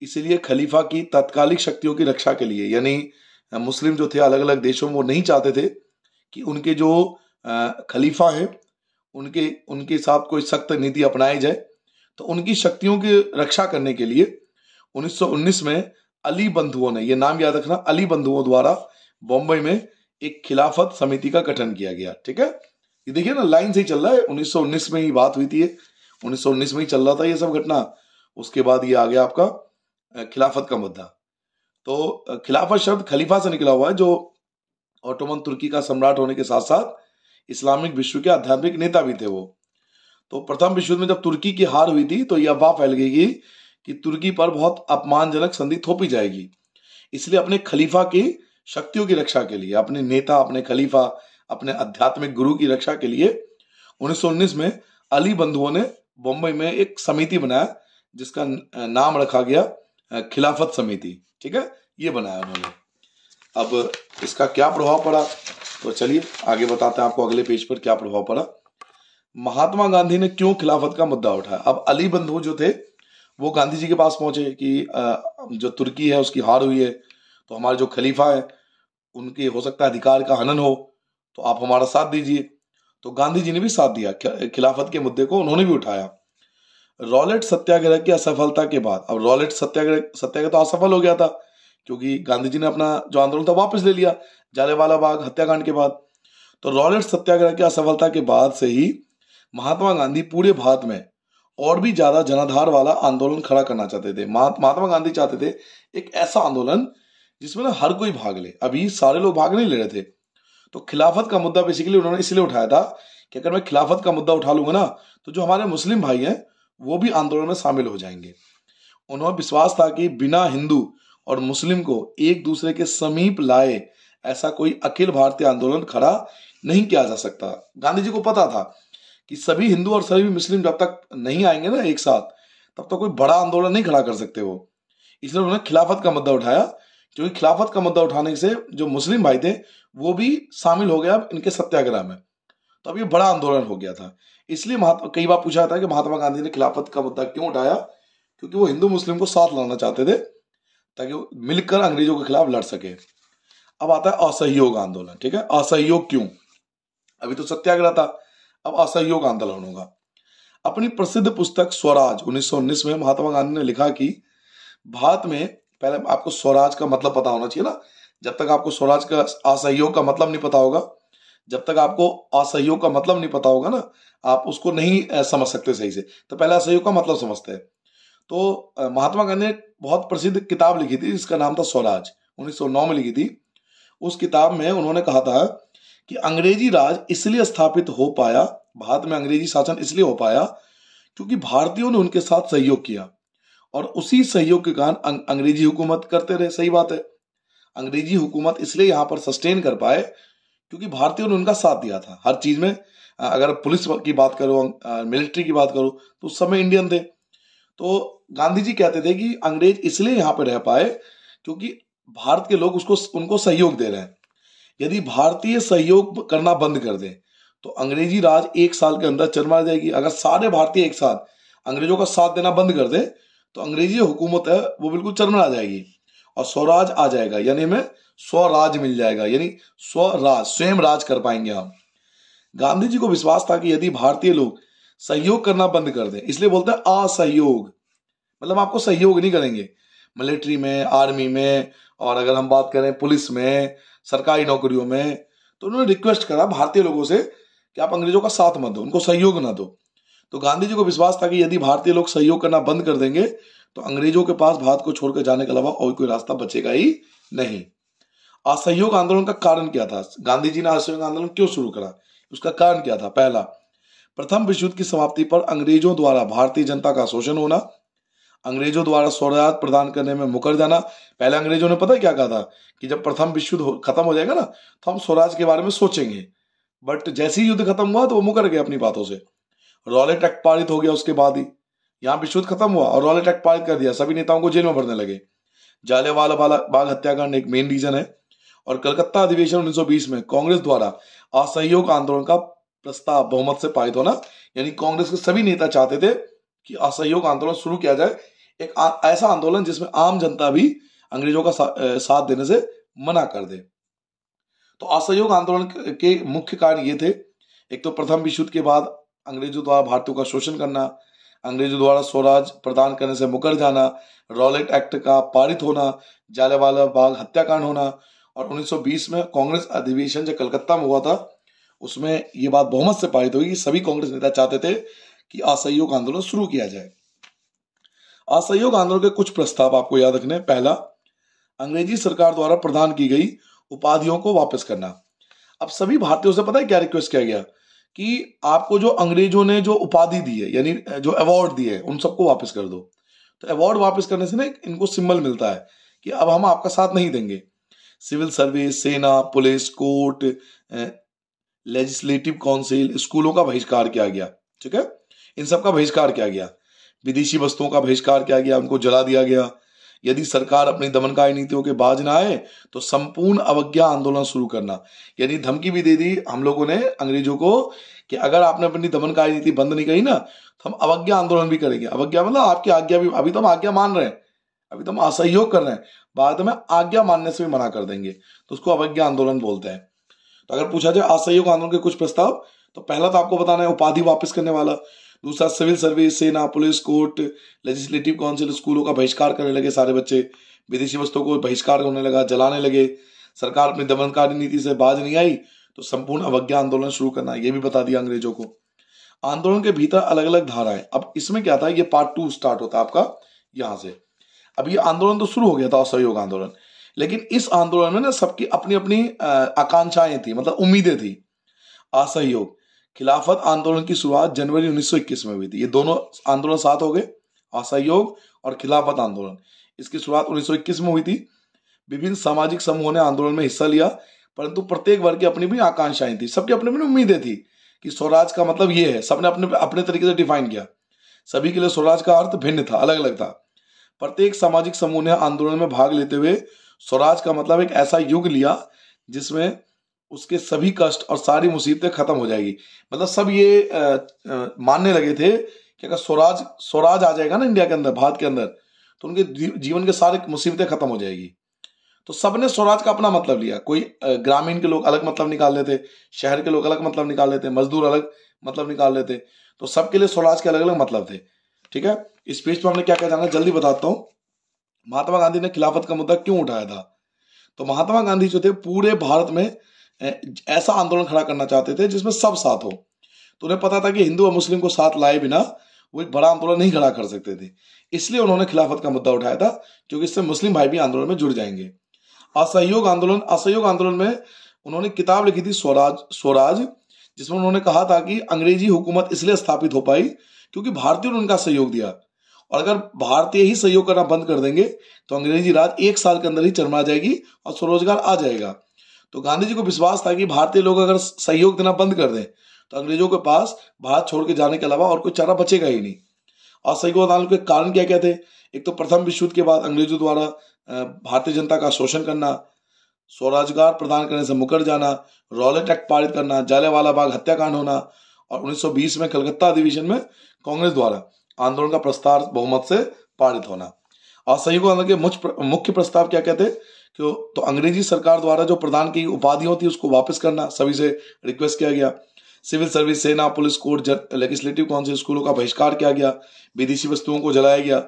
इसीलिए खलीफा की तात्कालिक शक्तियों की रक्षा के लिए यानी मुस्लिम जो थे अलग अलग देशों में वो नहीं चाहते थे कि उनके जो खलीफा हैं उनके उनके साथ कोई सख्त नीति अपनाई जाए तो उनकी शक्तियों की रक्षा करने के लिए 1919 में अली बंधुओं ने ये नाम याद रखना अली बंधुओं द्वारा बॉम्बे में एक खिलाफत समिति का गठन किया गया ठीक है ये देखिए ना लाइन से ही चल रहा है 1919 में ही बात हुई थी 1919 में ही चल रहा था ये सब घटना उसके बाद ये आ गया आपका खिलाफत का मुद्दा तो खिलाफत शब्द खलीफा से निकला हुआ है जो ऑटोमन तुर्की का सम्राट होने के साथ साथ इस्लामिक विश्व के आध्यात्मिक नेता भी थे वो तो प्रथम विश्व में जब तुर्की की हार हुई थी तो यह अफवाह फैल गई कि, कि तुर्की पर बहुत अपमानजनक संधि थोपी जाएगी इसलिए अपने खलीफा की शक्तियों की रक्षा के लिए अपने नेता अपने खलीफा अपने आध्यात्मिक गुरु की रक्षा के लिए 1919 में अली बंधुओं ने बम्बई में एक समिति बनाया जिसका नाम रखा गया खिलाफत समिति ठीक है ये बनाया उन्होंने अब इसका क्या प्रभाव पड़ा तो चलिए आगे बताते हैं आपको अगले पेज पर क्या प्रभाव पड़ा महात्मा गांधी ने क्यों खिलाफत का मुद्दा उठाया अब अली बंधु जो थे वो गांधी जी के पास पहुंचे कि जो तुर्की है उसकी हार हुई है तो हमारे जो खलीफा है उनके हो सकता है अधिकार का हनन हो तो आप हमारा साथ दीजिए तो गांधी जी ने भी साथ दिया खिलाफत के मुद्दे को उन्होंने भी उठाया रॉलेट सत्याग्रह की असफलता के बाद अब रॉलेट सत्याग्रह सत्याग्रह तो असफल हो गया था क्योंकि गांधी जी ने अपना जो आंदोलन था वापस ले लिया जालेवाला बाग हत्याकांड के बाद तो रॉलेट सत्याग्रह की असफलता के बाद से ही महात्मा गांधी पूरे भारत में और भी ज्यादा जनाधार वाला आंदोलन खड़ा करना चाहते थे महात्मा गांधी चाहते थे एक ऐसा आंदोलन जिसमें ना हर कोई भाग ले अभी सारे लोग भाग नहीं ले रहे थे तो खिलाफत का मुद्दा बेसिकली उन्होंने इसलिए उठाया था कि अगर मैं खिलाफत का मुद्दा उठा लूंगा ना तो जो हमारे मुस्लिम भाई हैं वो भी आंदोलन में शामिल हो जाएंगे उन्हें विश्वास था कि बिना हिंदू और मुस्लिम को एक दूसरे के समीप लाए ऐसा कोई अखिल भारतीय आंदोलन खड़ा नहीं किया जा सकता गांधी जी को पता था कि सभी हिंदू और सभी मुस्लिम जब तक नहीं आएंगे ना एक साथ तब तक तो कोई बड़ा आंदोलन नहीं खड़ा कर सकते वो इसलिए उन्होंने खिलाफत का मुद्दा उठाया क्योंकि खिलाफत का मुद्दा उठाने से जो मुस्लिम भाई थे वो भी शामिल हो गया अब इनके सत्याग्रह में तो अब ये बड़ा आंदोलन हो गया था इसलिए कई बार पूछा था कि महात्मा गांधी ने खिलाफत का मुद्दा क्यों उठाया क्योंकि वो हिंदू मुस्लिम को साथ लाना चाहते थे ताकि मिलकर अंग्रेजों के खिलाफ लड़ सके अब आता है असहयोग आंदोलन ठीक है असहयोग क्यों अभी तो सत्याग्रह था अब असहयोग आंदोलन होगा अपनी प्रसिद्ध पुस्तक स्वराज उन्नीस में महात्मा गांधी ने लिखा कि भारत में पहले आपको स्वराज का मतलब पता होना चाहिए ना जब तक आपको स्वराज का असहयोग का मतलब नहीं पता होगा जब तक आपको असहयोग का मतलब नहीं पता होगा ना आप उसको नहीं समझ सकते सही से तो पहले असहयोग का मतलब समझते हैं तो महात्मा गांधी ने बहुत प्रसिद्ध किताब लिखी थी जिसका नाम था स्वराज 1909 में लिखी थी उस किताब में उन्होंने कहा था कि अंग्रेजी राज इसलिए स्थापित हो पाया भारत में अंग्रेजी शासन इसलिए हो पाया क्योंकि भारतीयों ने उनके साथ सहयोग किया और उसी सहयोग के कारण अं-, अंग्रेजी हुकूमत करते रहे सही बात है अंग्रेजी हुकूमत इसलिए यहाँ पर सस्टेन कर पाए क्योंकि भारतीयों ने उनका साथ दिया था हर चीज में अगर पुलिस की बात करो अं, मिलिट्री की बात करो तो उस समय इंडियन थे तो गांधी जी कहते थे कि अंग्रेज इसलिए यहाँ पर रह पाए क्योंकि भारत के लोग उसको उनको सहयोग दे रहे हैं यदि भारतीय सहयोग करना बंद कर दें तो अंग्रेजी राज एक साल के अंदर चरमा जाएगी अगर सारे भारतीय एक साथ अंग्रेजों का साथ देना बंद कर दे तो अंग्रेजी हुकूमत है वो बिल्कुल चरमरा जाएगी और स्वराज आ जाएगा यानी हमें स्वराज मिल जाएगा यानी स्वराज स्वयं राज कर पाएंगे हम गांधी जी को विश्वास था कि यदि भारतीय लोग सहयोग करना बंद कर दें इसलिए बोलते हैं असहयोग मतलब आपको सहयोग नहीं करेंगे मिलिट्री में आर्मी में और अगर हम बात करें पुलिस में सरकारी नौकरियों में तो उन्होंने रिक्वेस्ट करा भारतीय लोगों से कि आप अंग्रेजों का साथ मत दो उनको सहयोग ना दो तो गांधी जी को विश्वास था कि यदि भारतीय लोग सहयोग करना बंद कर देंगे तो अंग्रेजों के पास भारत को छोड़कर जाने के अलावा और कोई रास्ता बचेगा ही नहीं असहयोग आंदोलन का कारण क्या था गांधी जी ने असहयोग आंदोलन क्यों शुरू करा उसका कारण क्या था पहला प्रथम विश्व युद्ध की समाप्ति पर अंग्रेजों द्वारा भारतीय जनता का शोषण होना अंग्रेजों द्वारा स्वराज प्रदान करने में मुकर जाना पहले अंग्रेजों ने पता क्या कहा था कि जब प्रथम विश्व युद्ध खत्म हो जाएगा ना तो हम स्वराज के बारे में सोचेंगे बट जैसे ही युद्ध खत्म हुआ तो वो मुकर गए अपनी बातों से रॉलेट एक्ट पारित हो गया उसके बाद ही यहाँ विश्व युद्ध खत्म हुआ और रॉलेट एक्ट पारित कर दिया सभी नेताओं को जेल में भरने लगे जाले वाला बाग हत्याकांड एक मेन रीजन है और कलकत्ता अधिवेशन 1920 में कांग्रेस द्वारा असहयोग आंदोलन का प्रस्ताव बहुमत से पारित होना यानी कांग्रेस के सभी नेता चाहते थे कि असहयोग आंदोलन शुरू किया जाए एक आ, ऐसा आंदोलन जिसमें आम जनता भी अंग्रेजों का सा, साथ देने से मना कर दे तो असहयोग आंदोलन के मुख्य कारण ये थे एक तो प्रथम विश्व युद्ध के बाद अंग्रेजों द्वारा भारतीयों का शोषण करना अंग्रेजों द्वारा स्वराज प्रदान करने से मुकर जाना रॉलेट एक्ट का पारित होना जालेवाला बाग हत्याकांड होना और 1920 में कांग्रेस अधिवेशन जो कलकत्ता में हुआ था उसमें ये बात बहुमत से पारित हुई सभी कांग्रेस नेता चाहते थे कि असहयोग आंदोलन शुरू किया जाए असहयोग आंदोलन के कुछ प्रस्ताव आपको याद रखने पहला अंग्रेजी सरकार द्वारा प्रदान की गई उपाधियों को वापस करना अब सभी भारतीयों से पता है क्या रिक्वेस्ट किया गया कि आपको जो अंग्रेजों ने जो उपाधि दी है यानी जो अवार्ड दिए है उन सबको वापस कर दो तो अवार्ड वापस करने से ना इनको सिंबल मिलता है कि अब हम आपका साथ नहीं देंगे सिविल सर्विस सेना पुलिस कोर्ट लेजिस्लेटिव काउंसिल स्कूलों का बहिष्कार किया गया ठीक है इन सब का बहिष्कार किया गया विदेशी वस्तुओं का बहिष्कार किया गया उनको जला दिया गया यदि सरकार अपनी दमनकारी नीतियों के बाज ना आए तो संपूर्ण अवज्ञा आंदोलन शुरू करना यानी धमकी भी दे दी हम लोगों ने अंग्रेजों को कि अगर आपने अपनी दमनकारी नीति बंद नहीं करी ना तो हम अवज्ञा आंदोलन भी करेंगे अवज्ञा मतलब आपकी आज्ञा भी अभी तो हम आज्ञा मान रहे हैं अभी तो हम असहयोग कर रहे हैं भारत में आज्ञा मानने से भी मना कर देंगे तो उसको अवज्ञा आंदोलन बोलते हैं तो अगर पूछा जाए असहयोग आंदोलन के कुछ प्रस्ताव तो पहला तो आपको बताना है उपाधि वापस करने वाला दूसरा सिविल सर्विस सेना पुलिस कोर्ट लेजिस्लेटिव काउंसिल स्कूलों का बहिष्कार करने लगे सारे बच्चे विदेशी वस्तुओं को बहिष्कार होने लगा जलाने लगे सरकार अपनी दमनकारी नीति से बाज नहीं आई तो संपूर्ण अवज्ञा आंदोलन शुरू करना यह भी बता दिया अंग्रेजों को आंदोलन के भीतर अलग अलग धाराएं अब इसमें क्या था ये पार्ट टू स्टार्ट होता है आपका यहां से अब ये आंदोलन तो शुरू हो गया था असहयोग आंदोलन लेकिन इस आंदोलन में ना सबकी अपनी अपनी आकांक्षाएं थी मतलब उम्मीदें थी असहयोग खिलाफत आंदोलन की शुरुआत जनवरी 1921 में हुई थी ये दोनों आंदोलन साथ हो गए असहयोग और खिलाफत आंदोलन इसकी शुरुआत 1921 में हुई थी विभिन्न सामाजिक समूहों ने आंदोलन में हिस्सा लिया परंतु प्रत्येक वर्ग की अपनी भी आकांक्षाएं थी सबकी अपनी अपनी उम्मीदें थी कि स्वराज का मतलब ये है सबने अपने अपने तरीके से डिफाइन किया सभी के लिए स्वराज का अर्थ भिन्न था अलग अलग था प्रत्येक सामाजिक समूह ने आंदोलन में भाग लेते हुए स्वराज का मतलब एक ऐसा युग लिया जिसमें उसके सभी कष्ट और सारी मुसीबतें खत्म हो जाएगी मतलब सब ये मानने लगे थे कि अगर स्वराज स्वराज आ जाएगा ना इंडिया के अंदर भारत के अंदर तो उनके जीवन के सारे मुसीबतें खत्म हो जाएगी तो सबने स्वराज का अपना मतलब लिया कोई ग्रामीण के लोग अलग मतलब निकाल लेते शहर के लोग अलग मतलब निकाल लेते मजदूर अलग मतलब निकाल लेते तो सबके लिए स्वराज के अलग अलग मतलब थे ठीक है इस पेज पर हमने क्या क्या जाना जल्दी बताता हूँ महात्मा गांधी ने खिलाफत का मुद्दा क्यों उठाया था तो महात्मा गांधी जो थे पूरे भारत में ऐसा आंदोलन खड़ा करना चाहते थे जिसमें सब साथ हो तो उन्हें पता था कि हिंदू और मुस्लिम को साथ लाए बिना वो एक बड़ा आंदोलन नहीं खड़ा कर सकते थे इसलिए उन्होंने खिलाफत का मुद्दा उठाया था क्योंकि इससे मुस्लिम भाई भी आंदोलन में जुड़ जाएंगे असहयोग आंदोलन असहयोग आंदोलन में उन्होंने किताब लिखी थी स्वराज स्वराज जिसमें उन्होंने कहा था कि अंग्रेजी हुकूमत इसलिए स्थापित हो पाई क्योंकि भारतीयों ने उनका सहयोग दिया और अगर भारतीय ही सहयोग करना बंद कर देंगे तो अंग्रेजी राज एक साल के अंदर ही चरमा जाएगी और स्वरोजगार आ जाएगा तो गांधी जी को विश्वास था कि भारतीय लोग अगर सहयोग देना बंद कर दें तो अंग्रेजों के पास भारत छोड़ के जाने के अलावा और कोई चारा बचेगा ही नहीं और सहयोग आंदोलन के कारण क्या क्या थे एक तो प्रथम विश्व युद्ध के बाद अंग्रेजों द्वारा भारतीय जनता का शोषण करना स्वरोजगार प्रदान करने से मुकर जाना रॉलेट एक्ट पारित करना जालेवाला बाग हत्याकांड होना और 1920 में कलकत्ता अधिवेशन में कांग्रेस द्वारा आंदोलन का प्रस्ताव बहुमत से पारित होना और संयुक्त आंदोलन के मुख्य प्रस्ताव क्या कहते कि तो अंग्रेजी सरकार द्वारा जो प्रदान की उपाधि थी उसको वापस करना सभी से रिक्वेस्ट किया गया सिविल सर्विस सेना पुलिस कोर्ट लेजिस्लेटिव काउंसिल स्कूलों का बहिष्कार किया गया विदेशी वस्तुओं को जलाया गया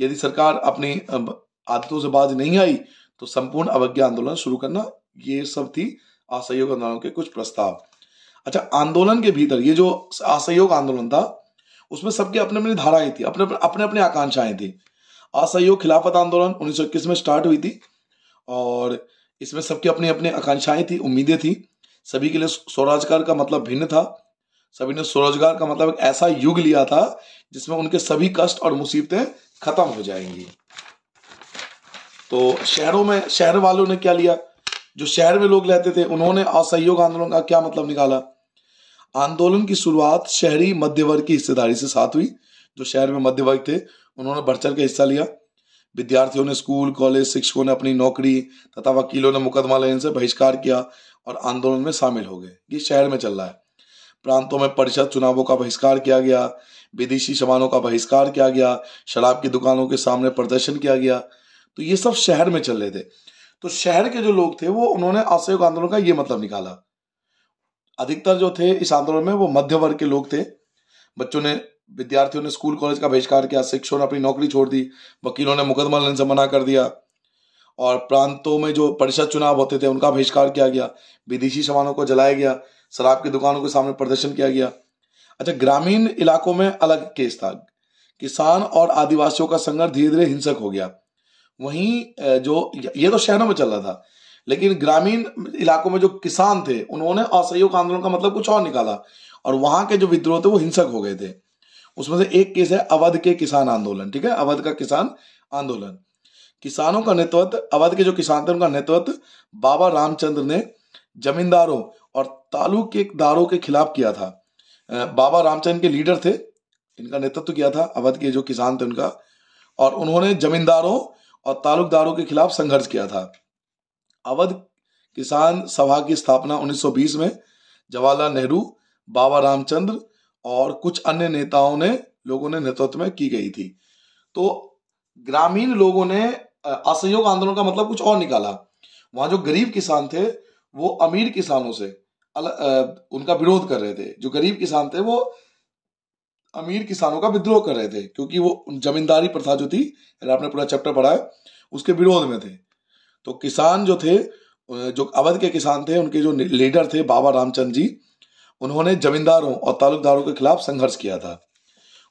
यदि सरकार अपनी आदतों से बाज नहीं आई तो संपूर्ण अवज्ञा आंदोलन शुरू करना ये सब थी असहयोग आंदोलन के कुछ प्रस्ताव अच्छा आंदोलन के भीतर ये जो असहयोग आंदोलन था उसमें सबके अपने अपनी धाराएं थी अपने अपने अपने आकांक्षाएं थी असहयोग खिलाफत आंदोलन उन्नीस में स्टार्ट हुई थी और इसमें सबकी अपनी अपनी आकांक्षाएं थी उम्मीदें थी सभी के लिए स्वरोजगार का मतलब भिन्न था सभी ने स्वरोजगार का मतलब एक ऐसा युग लिया था जिसमें उनके सभी कष्ट और मुसीबतें खत्म हो जाएंगी तो शहरों में शहर वालों ने क्या लिया जो शहर में लोग रहते थे उन्होंने असहयोग आंदोलन का क्या मतलब निकाला आंदोलन की शुरुआत शहरी मध्यवर्ग की हिस्सेदारी से साथ हुई जो शहर में मध्य वर्ग थे उन्होंने बढ़ चढ़ के हिस्सा लिया विद्यार्थियों ने स्कूल कॉलेज शिक्षकों ने अपनी नौकरी तथा वकीलों ने मुकदमा लेने से बहिष्कार किया और आंदोलन में शामिल हो गए ये शहर में चल रहा है प्रांतों में परिषद चुनावों का बहिष्कार किया गया विदेशी सामानों का बहिष्कार किया गया शराब की दुकानों के सामने प्रदर्शन किया गया तो ये सब शहर में चल रहे थे तो शहर के जो लोग थे वो उन्होंने असहयोग आंदोलन का ये मतलब निकाला अधिकतर जो थे इस आंदोलन में वो मध्य वर्ग के लोग थे बच्चों ने विद्यार्थियों ने स्कूल कॉलेज का बहिष्कार किया शिक्षकों ने अपनी नौकरी छोड़ दी वकीलों ने मुकदमा लेने से मना कर दिया और प्रांतों में जो परिषद चुनाव होते थे उनका बहिष्कार किया गया विदेशी सामानों को जलाया गया शराब की दुकानों के सामने प्रदर्शन किया गया अच्छा ग्रामीण इलाकों में अलग केस था किसान और आदिवासियों का संघर्ष धीरे धीरे हिंसक हो गया वहीं जो ये तो शहरों में चल रहा था लेकिन ग्रामीण इलाकों में जो किसान थे उन्होंने असहयोग आंदोलन का मतलब कुछ और निकाला और वहां के जो विद्रोह थे वो हिंसक हो गए थे उसमें से एक केस है अवध के किसान आंदोलन ठीक है अवध का किसान आंदोलन किसानों का नेतृत्व अवध के जो किसान थे उनका नेतृत्व बाबा रामचंद्र ने जमींदारों और के दारों के खिलाफ किया था बाबा रामचंद्र के लीडर थे इनका नेतृत्व किया था अवध के जो किसान थे उनका और उन्होंने जमींदारों और तालुकदारों के खिलाफ संघर्ष किया था अवध किसान सभा की स्थापना 1920 में जवाहरलाल नेहरू बाबा रामचंद्र और कुछ अन्य नेताओं ने लोगों ने नेतृत्व में की गई थी तो ग्रामीण लोगों ने असहयोग आंदोलन का मतलब कुछ और निकाला वहां जो गरीब किसान थे वो अमीर किसानों से अल, आ, उनका विरोध कर रहे थे जो गरीब किसान थे वो अमीर किसानों का विद्रोह कर रहे थे क्योंकि वो जमींदारी प्रथा जो थी आपने पूरा चैप्टर पढ़ा है उसके विरोध में थे तो किसान जो थे जो अवध के किसान थे उनके जो लीडर थे बाबा रामचंद्र जी उन्होंने जमींदारों और ताल्लुकदारों के खिलाफ संघर्ष किया था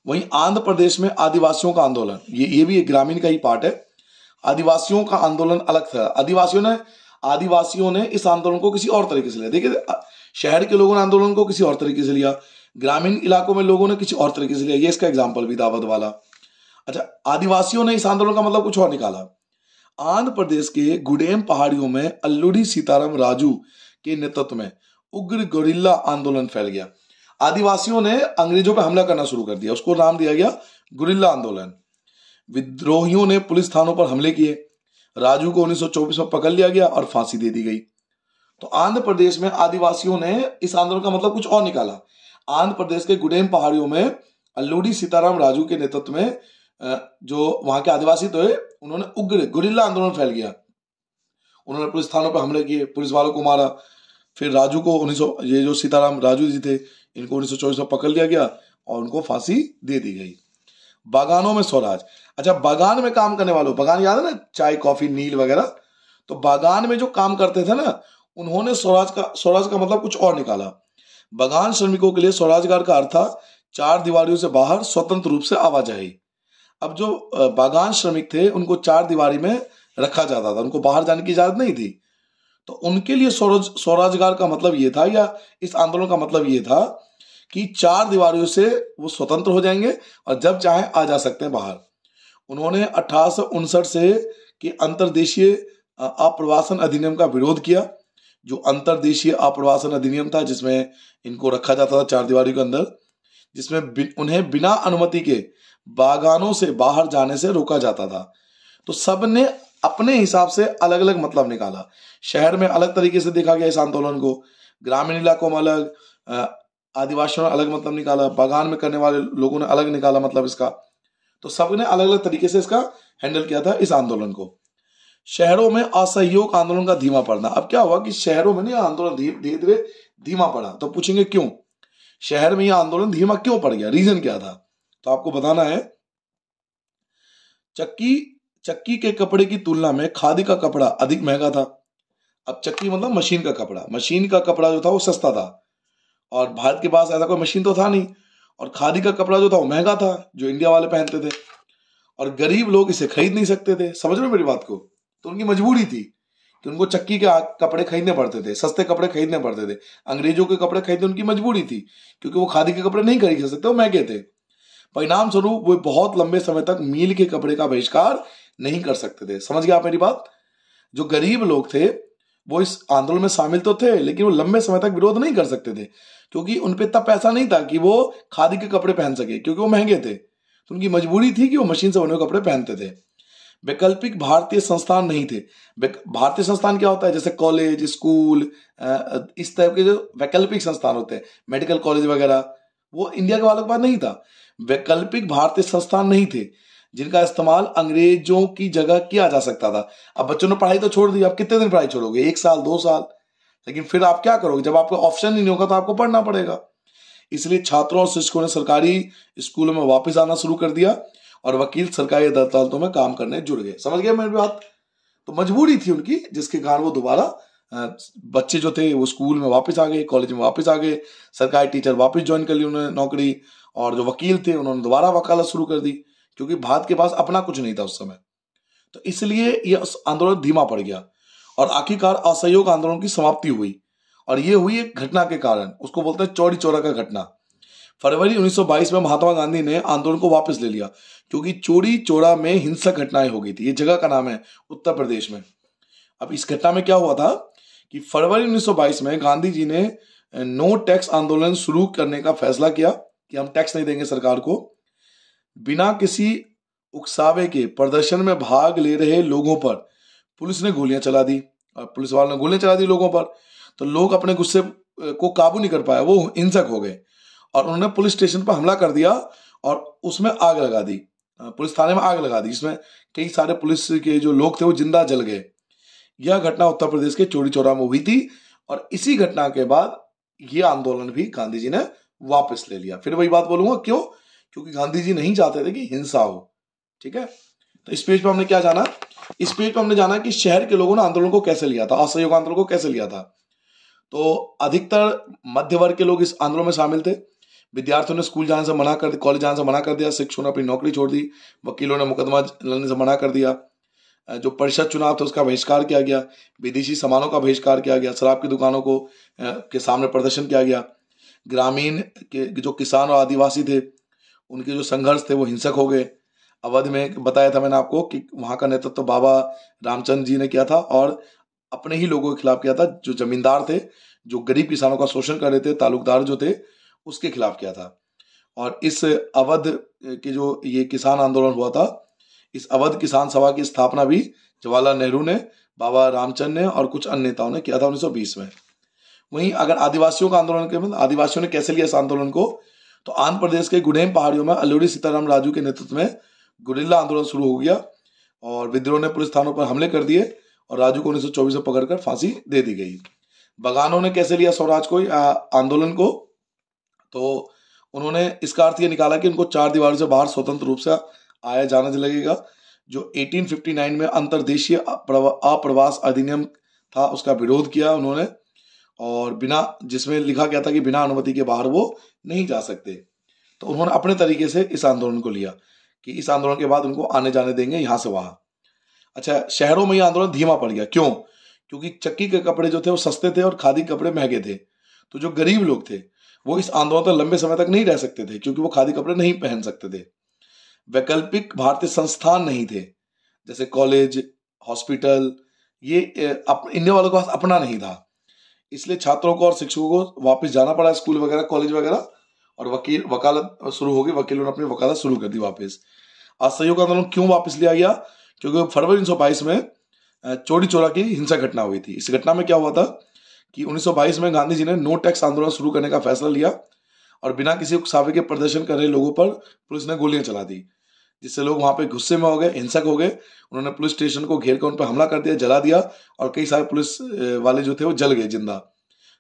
वहीं आंध्र प्रदेश में आदिवासियों का आंदोलन ये ये भी एक ग्रामीण का ही पार्ट है आदिवासियों का आंदोलन अलग था आदिवासियों ने आदिवासियों ने इस आंदोलन को किसी और तरीके से लिया देखिए शहर के लोगों ने आंदोलन को किसी और तरीके से लिया ग्रामीण इलाकों में लोगों ने किसी और तरीके से लिया ये इसका एग्जाम्पल भी दावत वाला अच्छा आदिवासियों ने इस आंदोलन का मतलब कुछ और निकाला आंध्र प्रदेश के गुडेम पहाड़ियों में अल्लूरी सीताराम राजू के नेतृत्व में उग्र गोरिल्ला आंदोलन फैल गया आदिवासियों ने अंग्रेजों पर हमला करना शुरू कर दिया उसको नाम दिया गया गुरिल्ला आंदोलन विद्रोहियों ने पुलिस थानों पर हमले किए राजू को 1924 में पकड़ लिया गया और फांसी दे दी गई तो आंध्र प्रदेश में आदिवासियों ने इस आंदोलन का मतलब कुछ और निकाला आंध्र प्रदेश के गुडेम पहाड़ियों में अल्लूरी सीताराम राजू के नेतृत्व में जो वहां के आदिवासी थे तो उन्होंने उग्र गुरिल्ला आंदोलन फैल गया उन्होंने पुलिस थानों पर हमले किए पुलिस वालों को मारा फिर राजू को उन्नीस ये जो सीताराम राजू जी थे इनको उन्नीस में पकड़ लिया गया और उनको फांसी दे दी गई बागानों में स्वराज अच्छा बागान में काम करने वालों बागान याद है ना चाय कॉफी नील वगैरह तो बागान में जो काम करते थे ना उन्होंने स्वराज का स्वराज का मतलब कुछ और निकाला बागान श्रमिकों के लिए स्वराजगार का अर्थ था चार दीवारियों से बाहर स्वतंत्र रूप से आवाजाही अब जो बागान श्रमिक थे उनको चार दीवारी में रखा जाता था उनको बाहर जाने की इजाजत नहीं थी तो उनके लिए स्वरोज स्वरोजगार का मतलब ये था या इस आंदोलन का मतलब ये था कि चार दीवारियों से वो स्वतंत्र हो जाएंगे और जब चाहे आ जा सकते हैं बाहर उन्होंने अठारह से कि अंतर्देशीय अप्रवासन अधिनियम का विरोध किया जो अंतर्देशीय अप्रवासन अधिनियम था जिसमें इनको रखा जाता था चार दीवारी के अंदर जिसमें उन्हें बिना अनुमति के बागानों से बाहर जाने से रोका जाता था तो सब ने अपने हिसाब से अलग अलग मतलब निकाला शहर में अलग तरीके से देखा गया इस आंदोलन को ग्रामीण इलाकों में अलग आदिवासियों ने अलग मतलब निकाला बागान में करने वाले लोगों ने अलग निकाला मतलब इसका तो सब ने अलग अलग तरीके से इसका हैंडल किया था इस आंदोलन को शहरों में असहयोग आंदोलन का धीमा पड़ना अब क्या हुआ कि शहरों में नहीं आंदोलन धीरे धीरे धीमा पड़ा तो पूछेंगे क्यों शहर में यह आंदोलन धीमा क्यों पड़ गया रीजन क्या था तो आपको बताना है चक्की चक्की के कपड़े की तुलना में खादी का कपड़ा अधिक महंगा था अब चक्की मतलब मशीन का कपड़ा मशीन का कपड़ा जो था वो सस्ता था और भारत के पास ऐसा कोई मशीन तो था नहीं और खादी का कपड़ा जो था वो महंगा था जो इंडिया वाले पहनते थे और गरीब लोग इसे खरीद नहीं सकते थे समझ रहे मेरी बात को तो उनकी मजबूरी थी कि उनको चक्की के कपड़े खरीदने पड़ते थे सस्ते कपड़े खरीदने पड़ते थे अंग्रेजों के कपड़े खरीदने उनकी मजबूरी थी क्योंकि वो खादी के कपड़े नहीं खरीद सकते वो महंगे थे परिणाम स्वरूप वे बहुत लंबे समय तक मील के कपड़े का बहिष्कार नहीं कर सकते थे समझ गया आप मेरी बात जो गरीब लोग थे वो इस आंदोलन में शामिल तो थे लेकिन वो लंबे समय तक विरोध नहीं कर सकते थे क्योंकि उन पर इतना पैसा नहीं था कि वो खादी के कपड़े पहन सके क्योंकि वो महंगे थे तो उनकी मजबूरी थी कि वो मशीन से बने हुए कपड़े पहनते थे वैकल्पिक भारतीय संस्थान नहीं थे भारतीय संस्थान क्या होता है जैसे कॉलेज स्कूल इस टाइप के जो वैकल्पिक संस्थान होते हैं मेडिकल कॉलेज वगैरह वो इंडिया के वालों के पास नहीं था वैकल्पिक भारतीय संस्थान नहीं थे जिनका इस्तेमाल अंग्रेजों की जगह किया जा सकता था अब बच्चों ने पढ़ाई तो छोड़ दी आप कितने दिन पढ़ाई छोड़ोगे एक साल दो साल लेकिन फिर आप क्या करोगे जब आपका ऑप्शन ही नहीं होगा तो आपको पढ़ना पड़ेगा इसलिए छात्रों और शिक्षकों ने सरकारी स्कूलों में वापस आना शुरू कर दिया और वकील सरकारी अदालतों में काम करने जुड़ गए समझ गए मेरी बात तो मजबूरी थी उनकी जिसके कारण वो दोबारा बच्चे जो थे वो स्कूल में वापस आ गए कॉलेज में वापस आ गए सरकारी टीचर वापस ज्वाइन कर ली उन्होंने नौकरी और जो वकील थे उन्होंने दोबारा वकालत शुरू कर दी क्योंकि भारत के पास अपना कुछ नहीं था उस समय तो इसलिए यह आंदोलन धीमा पड़ गया और आखिरकार असहयोग आंदोलन की समाप्ति हुई और यह हुई एक घटना के कारण उसको बोलते हैं चौड़ी चौरा का घटना फरवरी 1922 में महात्मा गांधी ने आंदोलन को वापस ले लिया क्योंकि चोरी चोरा में हिंसक घटनाएं हो गई थी ये जगह का नाम है उत्तर प्रदेश में अब इस घटना में क्या हुआ था कि फरवरी 1922 में गांधी जी ने नो टैक्स आंदोलन शुरू करने का फैसला किया कि हम टैक्स नहीं देंगे सरकार को बिना किसी उकसावे के प्रदर्शन में भाग ले रहे लोगों पर पुलिस ने गोलियां चला दी और पुलिस वालों ने गोलियां चला दी लोगों पर तो लोग अपने गुस्से को काबू नहीं कर पाए वो हिंसक हो गए और उन्होंने पुलिस स्टेशन पर हमला कर दिया और उसमें आग लगा दी पुलिस थाने में आग लगा दी जिसमें कई सारे पुलिस के जो लोग थे वो जिंदा जल गए यह घटना उत्तर प्रदेश के चोरी चौरा में हुई थी और इसी घटना के बाद यह आंदोलन भी गांधी जी ने वापस ले लिया फिर वही बात बोलूंगा क्यों क्योंकि गांधी जी नहीं चाहते थे कि हिंसा हो ठीक है तो इस पेज पर हमने क्या जाना इस पेज पर हमने जाना कि शहर के लोगों ने आंदोलन को कैसे लिया था असहयोग आंदोलन को कैसे लिया था तो अधिकतर मध्य वर्ग के लोग इस आंदोलन में शामिल थे विद्यार्थियों ने स्कूल जाने से मना कर दिया कॉलेज जाने से मना कर दिया शिक्षकों ने अपनी नौकरी छोड़ दी वकीलों ने मुकदमा लड़ने से मना कर दिया जो परिषद चुनाव था उसका बहिष्कार किया गया विदेशी सामानों का बहिष्कार किया गया शराब की दुकानों को के सामने प्रदर्शन किया गया ग्रामीण के जो किसान और आदिवासी थे उनके जो संघर्ष थे वो हिंसक हो गए अवध में बताया था मैंने आपको कि वहाँ का नेतृत्व तो बाबा रामचंद्र जी ने किया था और अपने ही लोगों के खिलाफ किया था जो जमींदार थे जो गरीब किसानों का शोषण कर रहे थे ताल्लुकदार जो थे उसके खिलाफ किया था और इस अवध के जो ये किसान आंदोलन हुआ था इस अवध किसान सभा की स्थापना भी जवाहरलाल नेहरू ने बाबा रामचंद्र ने और कुछ अन्य नेताओं ने किया था 1920 में वहीं अगर आदिवासियों का आंदोलन के आदिवासियों ने कैसे लिया इस आंदोलन को तो आंध्र प्रदेश के गुडेम पहाड़ियों में अल्लूरी सीताराम राजू के नेतृत्व में गुरिल्ला आंदोलन शुरू हो गया और विद्रोह ने पुलिस थानों पर हमले कर दिए और राजू को उन्नीस में पकड़कर फांसी दे दी गई बगानों ने कैसे लिया स्वराज को आंदोलन को तो उन्होंने इसका अर्थ ये निकाला कि उनको चार दीवारों से बाहर स्वतंत्र रूप से आया जाना लगेगा जो 1859 में अंतरदेशीय अप्रवास अधिनियम था उसका विरोध किया उन्होंने और बिना जिसमें लिखा गया था कि बिना अनुमति के बाहर वो नहीं जा सकते तो उन्होंने अपने तरीके से इस आंदोलन को लिया कि इस आंदोलन के बाद उनको आने जाने देंगे यहाँ से वहां अच्छा शहरों में ये आंदोलन धीमा पड़ गया क्यों क्योंकि चक्की के कपड़े जो थे वो सस्ते थे और खादी कपड़े महंगे थे तो जो गरीब लोग थे वो इस आंदोलन तक लंबे समय तक नहीं रह सकते थे क्योंकि वो खादी कपड़े नहीं पहन सकते थे वैकल्पिक भारतीय संस्थान नहीं थे जैसे कॉलेज हॉस्पिटल ये इंडिया वालों के पास अपना नहीं था इसलिए छात्रों को और शिक्षकों को वापस जाना पड़ा स्कूल वगैरह कॉलेज वगैरह और वकील वकालत शुरू हो गई वकीलों ने अपनी वकालत शुरू कर दी वापस असहयोग आंदोलन क्यों वापस लिया गया क्योंकि फरवरी उन्नीस में चोरी चोरा की हिंसा घटना हुई थी इस घटना में क्या हुआ था कि 1922 में गांधी जी ने नो टैक्स आंदोलन शुरू करने का फैसला लिया और बिना किसी उकसावे के प्रदर्शन कर रहे लोगों पर पुलिस ने गोलियां चला दी जिससे लोग वहां पे गुस्से में हो गए हिंसक हो गए उन्होंने पुलिस स्टेशन को घेर कर उन पर हमला कर दिया जला दिया और कई सारे पुलिस वाले जो थे वो जल गए जिंदा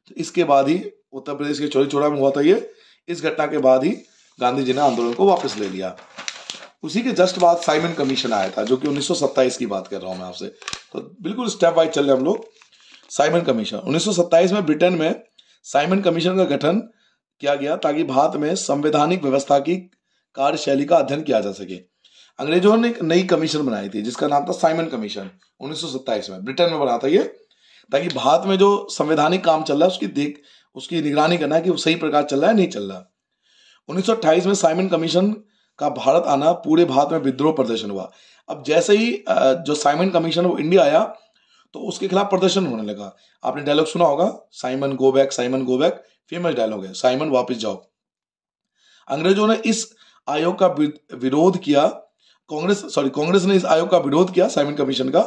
तो इसके बाद ही उत्तर प्रदेश के चोरी चोरा में हुआ था ये इस घटना के बाद ही गांधी जी ने आंदोलन को वापस ले लिया उसी के जस्ट बाद साइमन कमीशन आया था जो कि उन्नीस की बात कर रहा हूं मैं आपसे तो बिल्कुल स्टेप बाय चल रहे हम लोग साइमन कमीशन उन्नीस में ब्रिटेन में साइमन कमीशन का गठन किया गया ताकि भारत में संवैधानिक व्यवस्था की कार्यशैली का अध्ययन किया जा सके अंग्रेजों ने एक नई कमीशन बनाई थी जिसका नाम था साइमन कमीशन उन्नीस में ब्रिटेन में बना था ये ताकि भारत में जो संवैधानिक काम चल रहा है उसकी देख उसकी निगरानी करना कि वो सही प्रकार चल रहा है नहीं चल रहा उन्नीस में साइमन कमीशन का भारत आना पूरे भारत में विद्रोह प्रदर्शन हुआ अब जैसे ही जो साइमन कमीशन वो इंडिया आया तो उसके खिलाफ प्रदर्शन होने लगा आपने डायलॉग सुना होगा Simon go back Simon go back famous dialogue है साइमन वापस जाओ अंग्रेजों ने इस आयोग का विरोध किया कांग्रेस सॉरी कांग्रेस ने इस आयोग का विरोध किया साइमन कमीशन का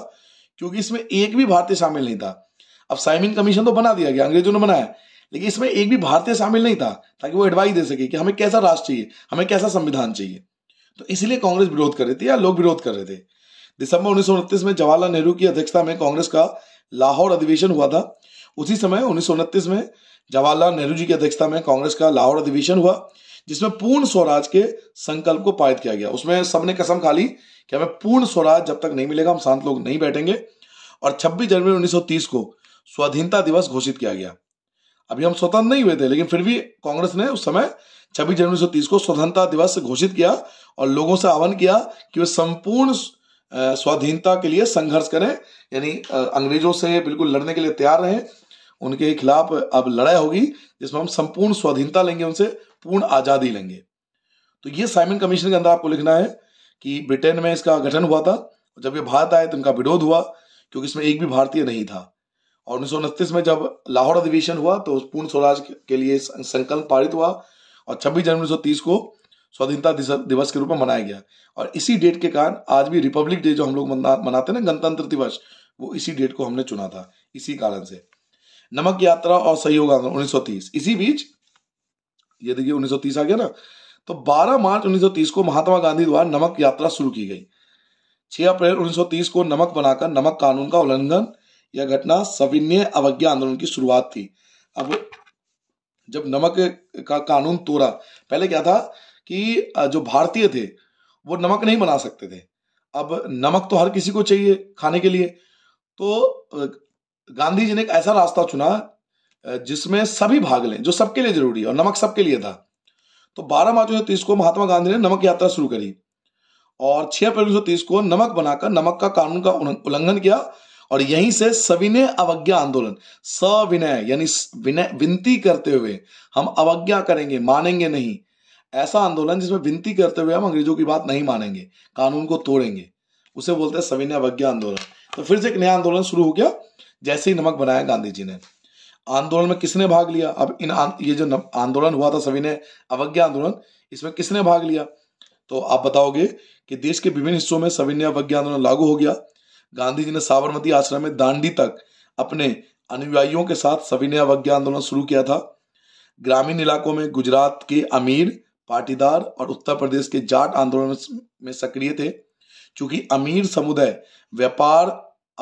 क्योंकि इसमें एक भी भारतीय शामिल नहीं था अब साइमन कमीशन तो बना दिया गया अंग्रेजों ने बनाया लेकिन इसमें एक भी भारतीय शामिल नहीं था ताकि वो एडवाइस दे सके कि हमें कैसा राष्ट्र चाहिए हमें कैसा संविधान चाहिए तो इसलिए कांग्रेस विरोध कर रही थी या लोग विरोध कर रहे थे दिसंबर उन्नीस में जवाहरलाल नेहरू की अध्यक्षता में कांग्रेस का लाहौर अधिवेशन हुआ था उसी समय उन्नीस में जवाहरलाल नेहरू जी की अध्यक्षता में कांग्रेस का लाहौर अधिवेशन हुआ जिसमें पूर्ण स्वराज के संकल्प को पारित किया गया उसमें सबने कसम खा ली कि हमें पूर्ण स्वराज जब तक नहीं मिलेगा हम शांत लोग नहीं बैठेंगे और 26 जनवरी 1930 को स्वाधीनता दिवस घोषित किया गया अभी हम स्वतंत्र नहीं हुए थे लेकिन फिर भी कांग्रेस ने उस समय छब्बीस जनवरी 1930 को स्वतंत्रता दिवस घोषित किया और लोगों से आह्वान किया कि वे संपूर्ण स्वाधीनता के लिए संघर्ष करें यानी अंग्रेजों से बिल्कुल लड़ने के लिए तैयार रहें उनके खिलाफ अब लड़ाई होगी जिसमें हम संपूर्ण स्वाधीनता लेंगे उनसे पूर्ण आजादी लेंगे तो ये साइमन कमीशन के अंदर आपको लिखना है कि ब्रिटेन में इसका गठन हुआ था जब ये भारत आए तो इनका विरोध हुआ क्योंकि इसमें एक भी भारतीय नहीं था और उन्नीस में जब लाहौर अधिवेशन हुआ तो पूर्ण स्वराज के लिए संकल्प पारित हुआ और 26 जनवरी 1930 को स्वाधीनता दिवस के रूप में मनाया गया और इसी डेट के कारण आज भी रिपब्लिक डे जो हम लोग मनाते हैं ना गणतंत्र दिवस वो इसी डेट को हमने चुना था इसी कारण से नमक यात्रा और सहयोग आंदोलन उन्नीस इसी बीच ये देखिए 1930 आ गया ना तो 12 मार्च 1930 को महात्मा गांधी द्वारा नमक यात्रा शुरू की गई 6 अप्रैल 1930 को नमक बनाकर नमक कानून का उल्लंघन यह घटना सविनय अवज्ञा आंदोलन की शुरुआत थी अब जब नमक का कानून तोड़ा पहले क्या था कि जो भारतीय थे वो नमक नहीं बना सकते थे अब नमक तो हर किसी को चाहिए खाने के लिए तो गांधी जी ने एक ऐसा रास्ता चुना जिसमें सभी भाग लें जो सबके लिए जरूरी है और नमक सबके लिए था तो बारह मार्च उन्नीस तीस को महात्मा गांधी ने नमक यात्रा शुरू करी और छह अप्रैल उन्नीस तीस को नमक बनाकर नमक का कानून का उल्लंघन किया और यहीं से सविनय अवज्ञा आंदोलन सविनय यानी विनय विनती करते हुए हम अवज्ञा करेंगे मानेंगे नहीं ऐसा आंदोलन जिसमें विनती करते हुए हम अंग्रेजों की बात नहीं मानेंगे कानून को तोड़ेंगे उसे बोलते हैं सविनय अवज्ञा आंदोलन तो फिर से एक नया आंदोलन शुरू हो गया जैसे ही नमक बनाया गांधी जी ने आंदोलन में किसने भाग लिया अब इन ये जो आंदोलन हुआ था सभी ने अवज्ञा आंदोलन इसमें किसने भाग लिया तो आप बताओगे कि देश के विभिन्न हिस्सों में सविनय अवज्ञा आंदोलन लागू हो गया गांधी जी ने साबरमती आश्रम में दांडी तक अपने अनुयायियों के साथ सविनय अवज्ञा आंदोलन शुरू किया था ग्रामीण इलाकों में गुजरात के अमीर पाटीदार और उत्तर प्रदेश के जाट आंदोलन में सक्रिय थे क्योंकि अमीर समुदाय व्यापार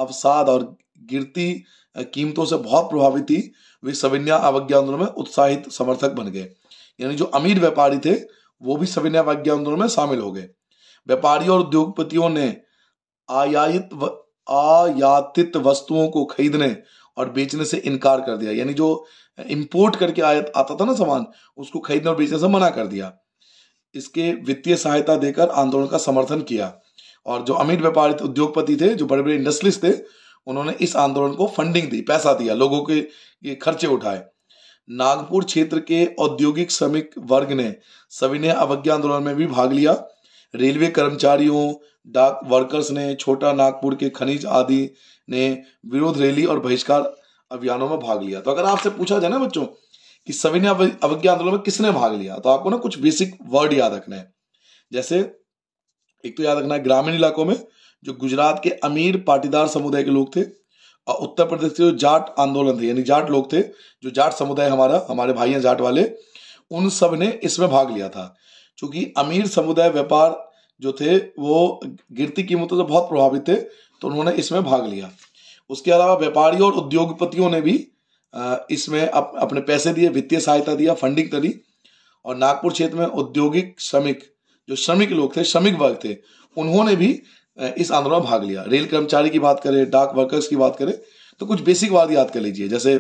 अवसाद और गिरती कीमतों से बहुत प्रभावित थी वे सविन्या अवज्ञा आंदोलन में उत्साहित समर्थक बन गए यानी जो अमीर व्यापारी थे वो भी सविन्या अवज्ञा आंदोलन में शामिल हो गए व्यापारियों और उद्योगपतियों ने आयात व, आयातित वस्तुओं को खरीदने और बेचने से इनकार कर दिया यानी जो इंपोर्ट करके आयत आता था ना सामान उसको खरीदने और बेचने से मना कर दिया इसके वित्तीय सहायता देकर आंदोलन का समर्थन किया और जो अमीर व्यापारी उद्योगपति थे जो बड़े बड़े इंडस्ट्रीज थे उन्होंने इस आंदोलन को फंडिंग दी पैसा दिया लोगों के ये खर्चे उठाए नागपुर क्षेत्र के औद्योगिक श्रमिक वर्ग ने सभी ने अवज्ञा आंदोलन में भी भाग लिया रेलवे कर्मचारियों डाक वर्कर्स ने छोटा नागपुर के खनिज आदि ने विरोध रैली और बहिष्कार अभियानों में भाग लिया तो अगर आपसे पूछा जाए ना बच्चों कि सभी ने अवज्ञा आंदोलन में किसने भाग लिया तो आपको ना कुछ बेसिक वर्ड याद रखना है जैसे एक तो याद रखना है ग्रामीण इलाकों में जो गुजरात के अमीर पाटीदार समुदाय के लोग थे और उत्तर प्रदेश के जो जाट आंदोलन थे यानी जाट लोग थे जो जाट समुदाय हमारा हमारे भाई हैं जाट वाले उन सब ने इसमें भाग लिया था क्योंकि अमीर समुदाय व्यापार जो थे वो गिरती कीमतों से बहुत प्रभावित थे तो उन्होंने इसमें भाग लिया उसके अलावा व्यापारियों और उद्योगपतियों ने भी इसमें अप, अपने पैसे दिए वित्तीय सहायता दिया फंडिंग करी और नागपुर क्षेत्र में औद्योगिक श्रमिक जो श्रमिक लोग थे श्रमिक वर्ग थे उन्होंने भी इस आंदोलन में भाग लिया रेल कर्मचारी की बात करें डाक वर्कर्स की बात करें तो कुछ बेसिक बात याद कर लीजिए जैसे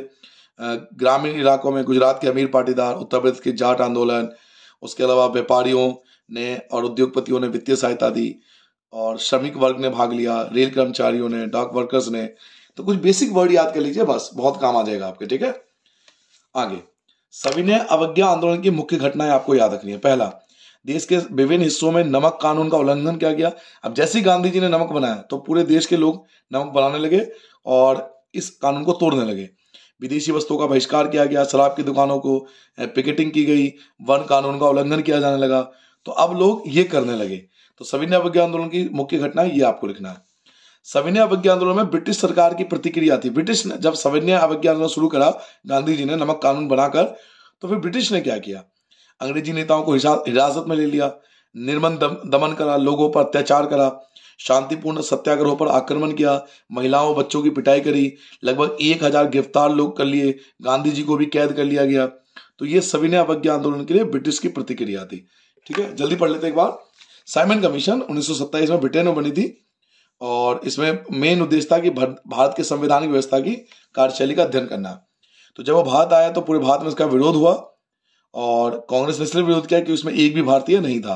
ग्रामीण इलाकों में गुजरात के अमीर पाटीदार उत्तर प्रदेश के जाट आंदोलन उसके अलावा व्यापारियों ने और उद्योगपतियों ने वित्तीय सहायता दी और श्रमिक वर्ग ने भाग लिया रेल कर्मचारियों ने डाक वर्कर्स ने तो कुछ बेसिक वर्ड याद कर लीजिए बस बहुत काम आ जाएगा आपके ठीक है आगे सविनय अवज्ञा आंदोलन की मुख्य घटनाएं आपको याद रखनी है पहला देश के विभिन्न हिस्सों में नमक कानून का उल्लंघन किया गया अब जैसे ही गांधी जी ने नमक बनाया तो पूरे देश के लोग नमक बनाने लगे और इस कानून को तोड़ने लगे विदेशी वस्तुओं का बहिष्कार किया गया शराब की दुकानों को पिकेटिंग की गई वन कानून का उल्लंघन किया जाने लगा तो अब लोग ये करने लगे तो सविनय अवज्ञा आंदोलन की मुख्य घटना ये आपको लिखना है सविनय अवज्ञा आंदोलन में ब्रिटिश सरकार की प्रतिक्रिया थी ब्रिटिश ने जब सविनय अवज्ञा आंदोलन शुरू करा गांधी जी ने नमक कानून बनाकर तो फिर ब्रिटिश ने क्या किया अंग्रेजी नेताओं को हिरासत में ले लिया निर्मन दम, दमन करा लोगों पर अत्याचार करा शांतिपूर्ण सत्याग्रह पर आक्रमण किया महिलाओं बच्चों की पिटाई करी लगभग एक हजार गिरफ्तार लोग कर लिए गांधी जी को भी कैद कर लिया गया तो ये सविनय अवज्ञा आंदोलन के लिए ब्रिटिश की प्रतिक्रिया थी ठीक है जल्दी पढ़ लेते एक बार साइमन कमीशन उन्नीस में ब्रिटेन में बनी थी और इसमें मेन उद्देश्य था कि भारत के संवैधानिक व्यवस्था की कार्यशैली का अध्ययन करना तो जब वो भारत आया तो पूरे भारत में इसका विरोध हुआ और कांग्रेस ने इसलिए विरोध किया कि उसमें एक भी भारतीय नहीं था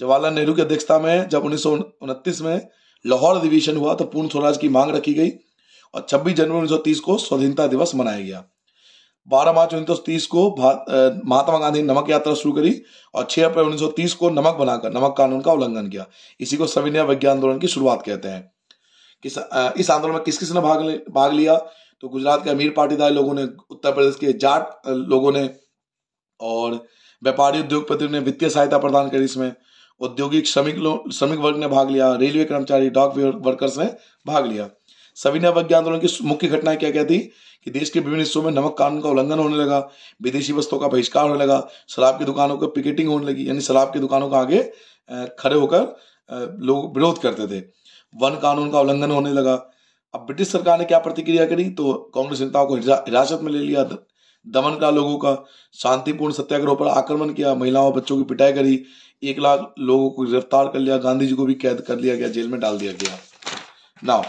जवाहरलाल नेहरू की अध्यक्षता में जब उन्नीस में लाहौर अधिवेशन हुआ तो पूर्ण स्वराज की मांग रखी गई और 26 जनवरी उन्नीस को स्वाधीनता दिवस मनाया गया 12 मार्च उन्नीस को महात्मा गांधी नमक यात्रा शुरू करी और 6 अप्रैल उन्नीस को नमक बनाकर नमक कानून का उल्लंघन किया इसी को सविनय विज्ञान आंदोलन की शुरुआत कहते हैं किस इस आंदोलन में किस किस ने भाग भाग लिया तो गुजरात के अमीर पाटीदार लोगों ने उत्तर प्रदेश के जाट लोगों ने और व्यापारी उद्योगपतियों ने वित्तीय सहायता प्रदान करी इसमें औद्योगिक श्रमिक लोग श्रमिक वर्ग ने भाग लिया रेलवे कर्मचारी डॉक वर्कर्स ने भाग लिया सविनय अवज्ञा आंदोलन की मुख्य घटनाएं क्या क्या थी कि देश के विभिन्न हिस्सों में नमक कानून का उल्लंघन होने लगा विदेशी वस्तुओं का बहिष्कार होने लगा शराब की दुकानों पर पिकेटिंग होने लगी यानी शराब की दुकानों का आगे खड़े होकर लोग विरोध करते थे वन कानून का उल्लंघन होने लगा अब ब्रिटिश सरकार ने क्या प्रतिक्रिया करी तो कांग्रेस नेताओं को हिरासत में ले लिया दमन का लोगों का शांतिपूर्ण सत्याग्रह पर आक्रमण किया महिलाओं बच्चों की पिटाई करी एक लाख लोगों को गिरफ्तार कर लिया गांधी जी को भी कैद कर लिया गया जेल में डाल दिया गया नाउ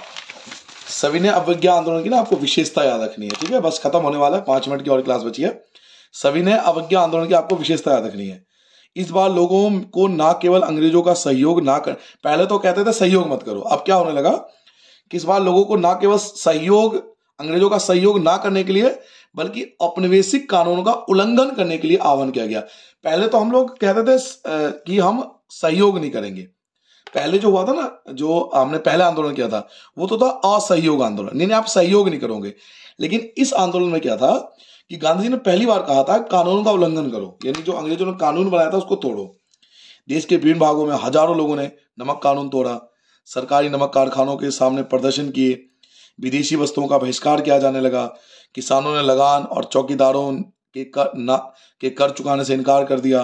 सविनय अवज्ञा आंदोलन की ना आपको विशेषता याद रखनी है ठीक है बस खत्म होने वाला है पांच मिनट की और क्लास बची है सविनय अवज्ञा आंदोलन की आपको विशेषता याद रखनी है इस बार लोगों को ना केवल अंग्रेजों का सहयोग ना कर पहले तो कहते थे सहयोग मत करो अब क्या होने लगा कि इस बार लोगों को ना केवल सहयोग अंग्रेजों का सहयोग ना करने के लिए बल्कि औपनिवेशिक कानूनों का उल्लंघन करने के लिए आह्वान किया गया पहले तो हम लोग कहते थे कि हम सहयोग नहीं करेंगे पहले जो हुआ था ना जो हमने पहले आंदोलन किया था वो तो था असहयोग आंदोलन नहीं नहीं आप सहयोग नहीं करोगे लेकिन इस आंदोलन में क्या था कि गांधी जी ने पहली बार कहा था कानूनों का उल्लंघन करो यानी जो अंग्रेजों ने कानून बनाया था उसको तोड़ो देश के विभिन्न भागों में हजारों लोगों ने नमक कानून तोड़ा सरकारी नमक कारखानों के सामने प्रदर्शन किए विदेशी वस्तुओं का बहिष्कार किया जाने लगा किसानों ने लगान और चौकीदारों के कर ना के कर चुकाने से इनकार कर दिया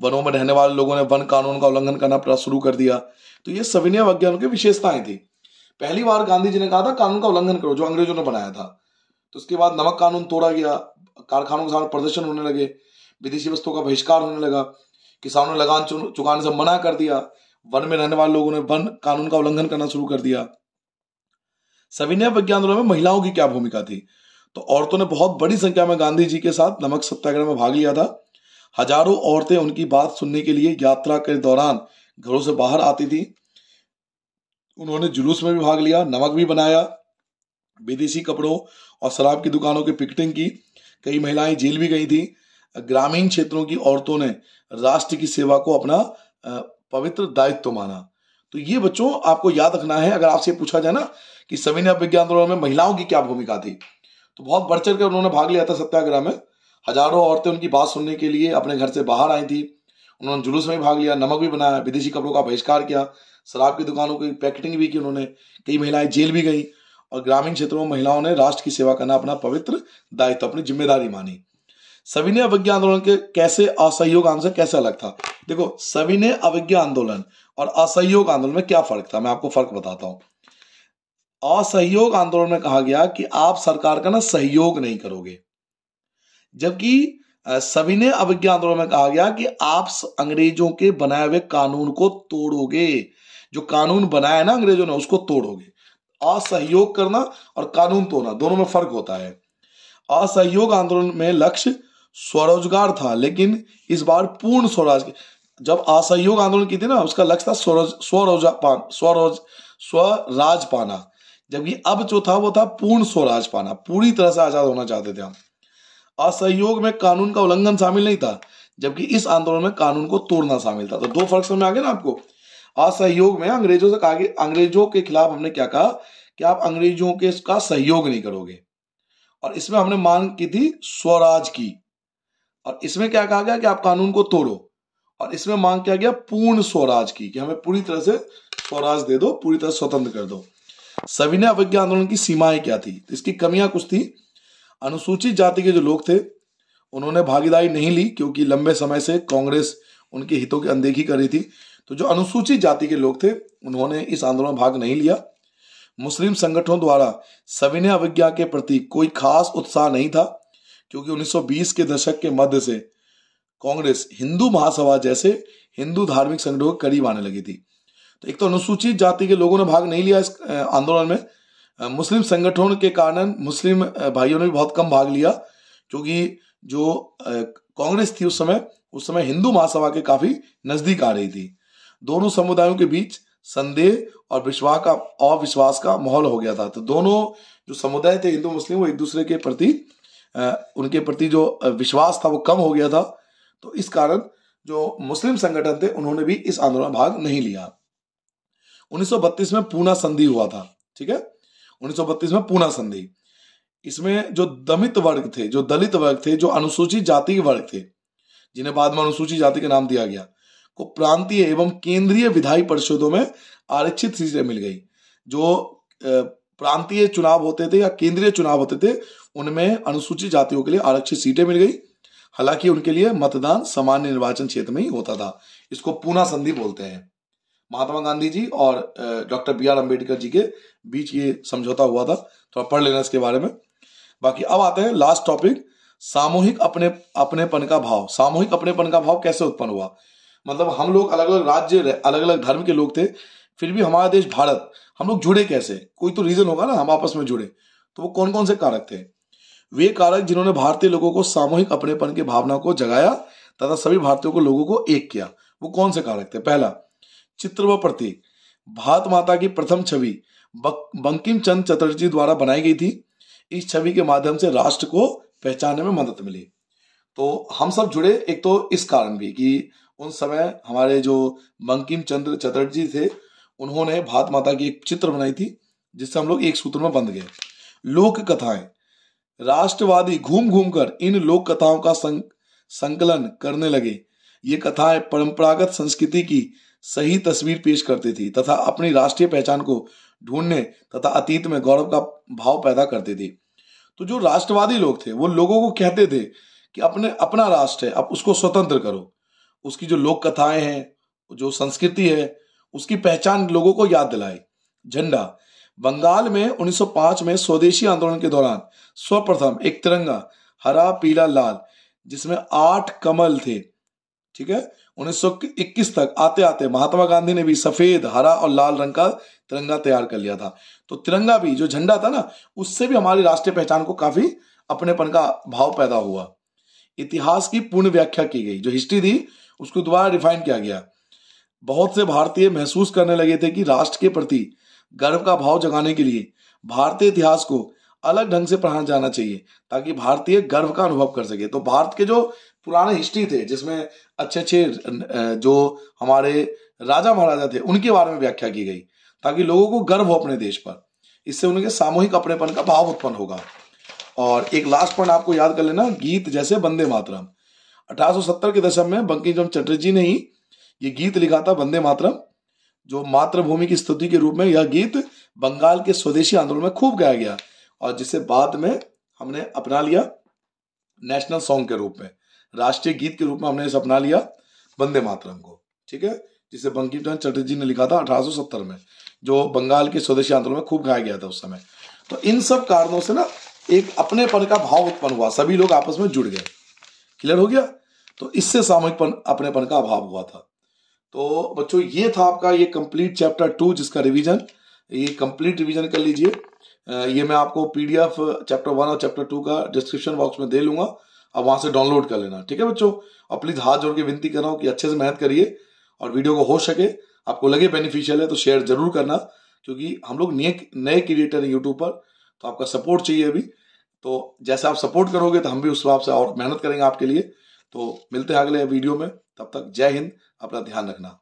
वनों में रहने वाले लोगों ने वन कानून का उल्लंघन करना शुरू कर दिया तो ये सविनय अवज्ञा की विशेषताएं थी पहली बार गांधी जी ने कहा था कानून का उल्लंघन करो जो अंग्रेजों ने बनाया था तो उसके बाद नमक कानून तोड़ा गया कारखानों के सामने प्रदर्शन होने लगे विदेशी वस्तुओं का बहिष्कार होने लगा किसानों ने लगान चुकाने से मना कर दिया वन में रहने वाले लोगों ने वन कानून का उल्लंघन करना शुरू कर दिया सविनय विज्ञान आंदोलन में महिलाओं की क्या भूमिका थी तो औरतों ने बहुत बड़ी संख्या में गांधी जी के साथ नमक सत्याग्रह में भाग लिया था हजारों औरतें उनकी बात सुनने के लिए यात्रा के दौरान घरों से बाहर आती थी उन्होंने जुलूस में भी भाग लिया नमक भी बनाया विदेशी कपड़ों और शराब की दुकानों की पिकटिंग की कई महिलाएं जेल भी गई थी ग्रामीण क्षेत्रों की औरतों ने राष्ट्र की सेवा को अपना पवित्र दायित्व माना तो ये बच्चों आपको याद रखना है अगर आपसे पूछा जाए ना कि सविनय विज्ञान आंदोलन में महिलाओं की क्या भूमिका थी तो बहुत बढ़ चढ़ के उन्होंने भाग लिया था सत्याग्रह में हजारों औरतें उनकी बात सुनने के लिए अपने घर से बाहर आई थी उन्होंने जुलूस में भाग लिया नमक भी बनाया विदेशी कपड़ों का बहिष्कार किया शराब की दुकानों की पैकेटिंग भी की उन्होंने कई महिलाएं जेल भी गई और ग्रामीण क्षेत्रों में महिलाओं ने राष्ट्र की सेवा करना अपना पवित्र दायित्व अपनी जिम्मेदारी मानी सभी ने अवज्ञा आंदोलन के कैसे असहयोग आंदोलन कैसे अलग था देखो सभी ने अवज्ञा आंदोलन और असहयोग आंदोलन में क्या फर्क था मैं आपको फर्क बताता हूँ असहयोग आंदोलन में कहा गया कि आप सरकार का ना सहयोग नहीं करोगे जबकि सभी ने अवज्ञा आंदोलन में कहा गया कि आप अंग्रेजों के बनाए हुए कानून को तोड़ोगे जो कानून बनाया ना अंग्रेजों ने उसको तोड़ोगे असहयोग करना और कानून तोड़ना दोनों में फर्क होता है असहयोग आंदोलन में लक्ष्य स्वरोजगार था लेकिन इस बार पूर्ण स्वराज जब असहयोग आंदोलन की थी ना उसका लक्ष्य था स्वरोज स्वरोजा स्वरोज स्वराज पाना जबकि अब जो था वो था पूर्ण स्वराज पाना पूरी तरह से आजाद होना चाहते थे हम असहयोग में कानून का उल्लंघन शामिल नहीं था जबकि इस आंदोलन में कानून को तोड़ना शामिल था तो दो फर्क समझ में आ गया ना आपको असहयोग में अंग्रेजों से कहा अंग्रेजों के खिलाफ हमने क्या कहा कि आप अंग्रेजों के का सहयोग नहीं करोगे और इसमें हमने मांग की थी स्वराज की और इसमें क्या कहा गया कि आप कानून को तोड़ो और इसमें मांग किया गया पूर्ण स्वराज की कि हमें पूरी तरह से स्वराज दे दो पूरी तरह स्वतंत्र कर दो सविनय अवज्ञा आंदोलन की सीमाएं क्या थी तो इसकी कमियां कुछ थी अनुसूचित जाति के जो लोग थे उन्होंने भागीदारी नहीं ली क्योंकि लंबे समय से कांग्रेस उनके हितों की अनदेखी कर रही थी तो जो अनुसूचित जाति के लोग थे उन्होंने इस आंदोलन में भाग नहीं लिया मुस्लिम संगठनों द्वारा सविनय अवज्ञा के प्रति कोई खास उत्साह नहीं था क्योंकि 1920 के दशक के मध्य से कांग्रेस हिंदू महासभा जैसे हिंदू धार्मिक संगठनों के करीब आने लगी थी तो एक तो अनुसूचित जाति के लोगों ने भाग नहीं लिया इस आंदोलन में मुस्लिम संगठन के कारण मुस्लिम भाइयों ने भी बहुत कम भाग लिया क्योंकि जो कांग्रेस थी उस समय उस समय हिंदू महासभा के काफी नजदीक आ रही थी दोनों समुदायों के बीच संदेह और विश्वास का अविश्वास का माहौल हो गया था तो दोनों जो समुदाय थे हिंदू मुस्लिम वो एक दूसरे के प्रति उनके प्रति जो विश्वास था वो कम हो गया था तो इस कारण जो मुस्लिम संगठन थे उन्होंने भी इस आंदोलन में भाग नहीं लिया 1932 में पूना संधि हुआ था ठीक है 1932 में पूना संधि इसमें जो दमित वर्ग थे जो दलित वर्ग थे जो अनुसूचित जाति के वर्ग थे जिन्हें बाद में अनुसूचित जाति का नाम दिया गया को प्रांतीय एवं केंद्रीय विधायी परिषदों में आरक्षित सीटें मिल गई जो प्रांतीय चुनाव होते थे या केंद्रीय चुनाव होते थे उनमें अनुसूचित जातियों के लिए आरक्षित सीटें मिल गई हालांकि उनके लिए मतदान सामान्य निर्वाचन क्षेत्र में ही होता था इसको पूना संधि बोलते हैं महात्मा गांधी जी और doctor B R Ambedkar ji के बीच ये समझौता हुआ था थोड़ा तो पढ़ लेना इसके बारे में बाकी अब आते हैं लास्ट टॉपिक सामूहिक अपने अपनेपन का भाव सामूहिक अपनेपन का भाव कैसे उत्पन्न हुआ मतलब हम लोग अलग अलग राज्य अलग अलग धर्म के लोग थे फिर भी हमारा देश भारत हम लोग जुड़े कैसे कोई तो रीजन होगा ना हम आपस में जुड़े तो वो कौन कौन से कारक थे वे कारक जिन्होंने भारतीय लोगों को सामूहिक अपनेपन की भावना को जगाया तथा सभी भारतीयों को लोगों को एक किया वो कौन से कारक थे पहला चित्र व प्रतीक भारत माता की प्रथम छवि बंकिम चंद चटर्जी द्वारा बनाई गई थी इस छवि के माध्यम से राष्ट्र को पहचानने में मदद मिली तो हम सब जुड़े एक तो इस कारण भी कि उन समय हमारे जो बंकिम चंद्र चटर्जी थे उन्होंने भारत माता की एक चित्र बनाई थी जिससे हम लोग एक सूत्र में बंध गए लोक कथाएं राष्ट्रवादी घूम घूम कर इन लोक कथाओं का संकलन करने लगे ये कथाएं परंपरागत संस्कृति की सही तस्वीर पेश करती थी तथा अपनी राष्ट्रीय पहचान को ढूंढने तथा अतीत में गौरव का भाव पैदा करती थी तो जो राष्ट्रवादी लोग थे वो लोगों को कहते थे कि अपने अपना राष्ट्र है आप उसको स्वतंत्र करो उसकी जो लोक कथाएं हैं जो संस्कृति है उसकी पहचान लोगों को याद दिलाई झंडा बंगाल में 1905 में स्वदेशी आंदोलन के दौरान सर्वप्रथम एक तिरंगा हरा पीला लाल जिसमें आठ कमल थे ठीक है 1921 तक आते आते महात्मा गांधी ने भी सफेद हरा और लाल रंग का तिरंगा तैयार कर लिया था तो तिरंगा भी जो झंडा था ना उससे भी हमारी राष्ट्रीय पहचान को काफी अपनेपन का भाव पैदा हुआ इतिहास की पूर्ण व्याख्या की गई जो हिस्ट्री थी उसको दोबारा रिफाइन किया गया बहुत से भारतीय महसूस करने लगे थे कि राष्ट्र के प्रति गर्व का भाव जगाने के लिए भारतीय इतिहास को अलग ढंग से पढ़ाना जाना चाहिए ताकि भारतीय गर्व का अनुभव कर सके तो भारत के जो पुराने हिस्ट्री थे जिसमें अच्छे अच्छे जो हमारे राजा महाराजा थे उनके बारे में व्याख्या की गई ताकि लोगों को गर्व हो अपने देश पर इससे उनके सामूहिक अपनेपन का भाव उत्पन्न होगा और एक लास्ट पॉइंट आपको याद कर लेना गीत जैसे वंदे मातरम 1870 के दशक में बंकिम चंद्र चटर्जी ने ही ये गीत लिखा था वंदे मातरम जो मातृभूमि की स्तुति के रूप में यह गीत बंगाल के स्वदेशी आंदोलन में खूब गाया गया और जिसे बाद में हमने अपना लिया नेशनल सॉन्ग के रूप में राष्ट्रीय गीत के रूप में हमने अपना लिया वंदे मातरम को ठीक है जिसे बंकिम चंद्र चटर्जी ने लिखा था अठारह में जो बंगाल के स्वदेशी आंदोलन में खूब गाया गया था उस समय तो इन सब कारणों से ना एक अपनेपन का भाव उत्पन्न हुआ सभी लोग आपस में जुड़ गए क्लियर हो गया तो इससे सामूहिकपन अपनेपन का अभाव हुआ था तो बच्चों ये था आपका ये कंप्लीट चैप्टर टू जिसका रिवीजन ये कंप्लीट रिवीजन कर लीजिए ये मैं आपको पीडीएफ चैप्टर वन और चैप्टर टू का डिस्क्रिप्शन बॉक्स में दे लूंगा आप वहां से डाउनलोड कर लेना ठीक है बच्चों और प्लीज हाथ जोड़ के विनती कर रहा हूँ कि अच्छे से मेहनत करिए और वीडियो को हो सके आपको लगे बेनिफिशियल है तो शेयर जरूर करना क्योंकि हम लोग नए नए क्रिएटर हैं यूट्यूब पर तो आपका सपोर्ट चाहिए अभी तो जैसे आप सपोर्ट करोगे तो हम भी उस हिसाब से और मेहनत करेंगे आपके लिए तो मिलते हैं अगले वीडियो में तब तक जय हिंद अपना ध्यान रखना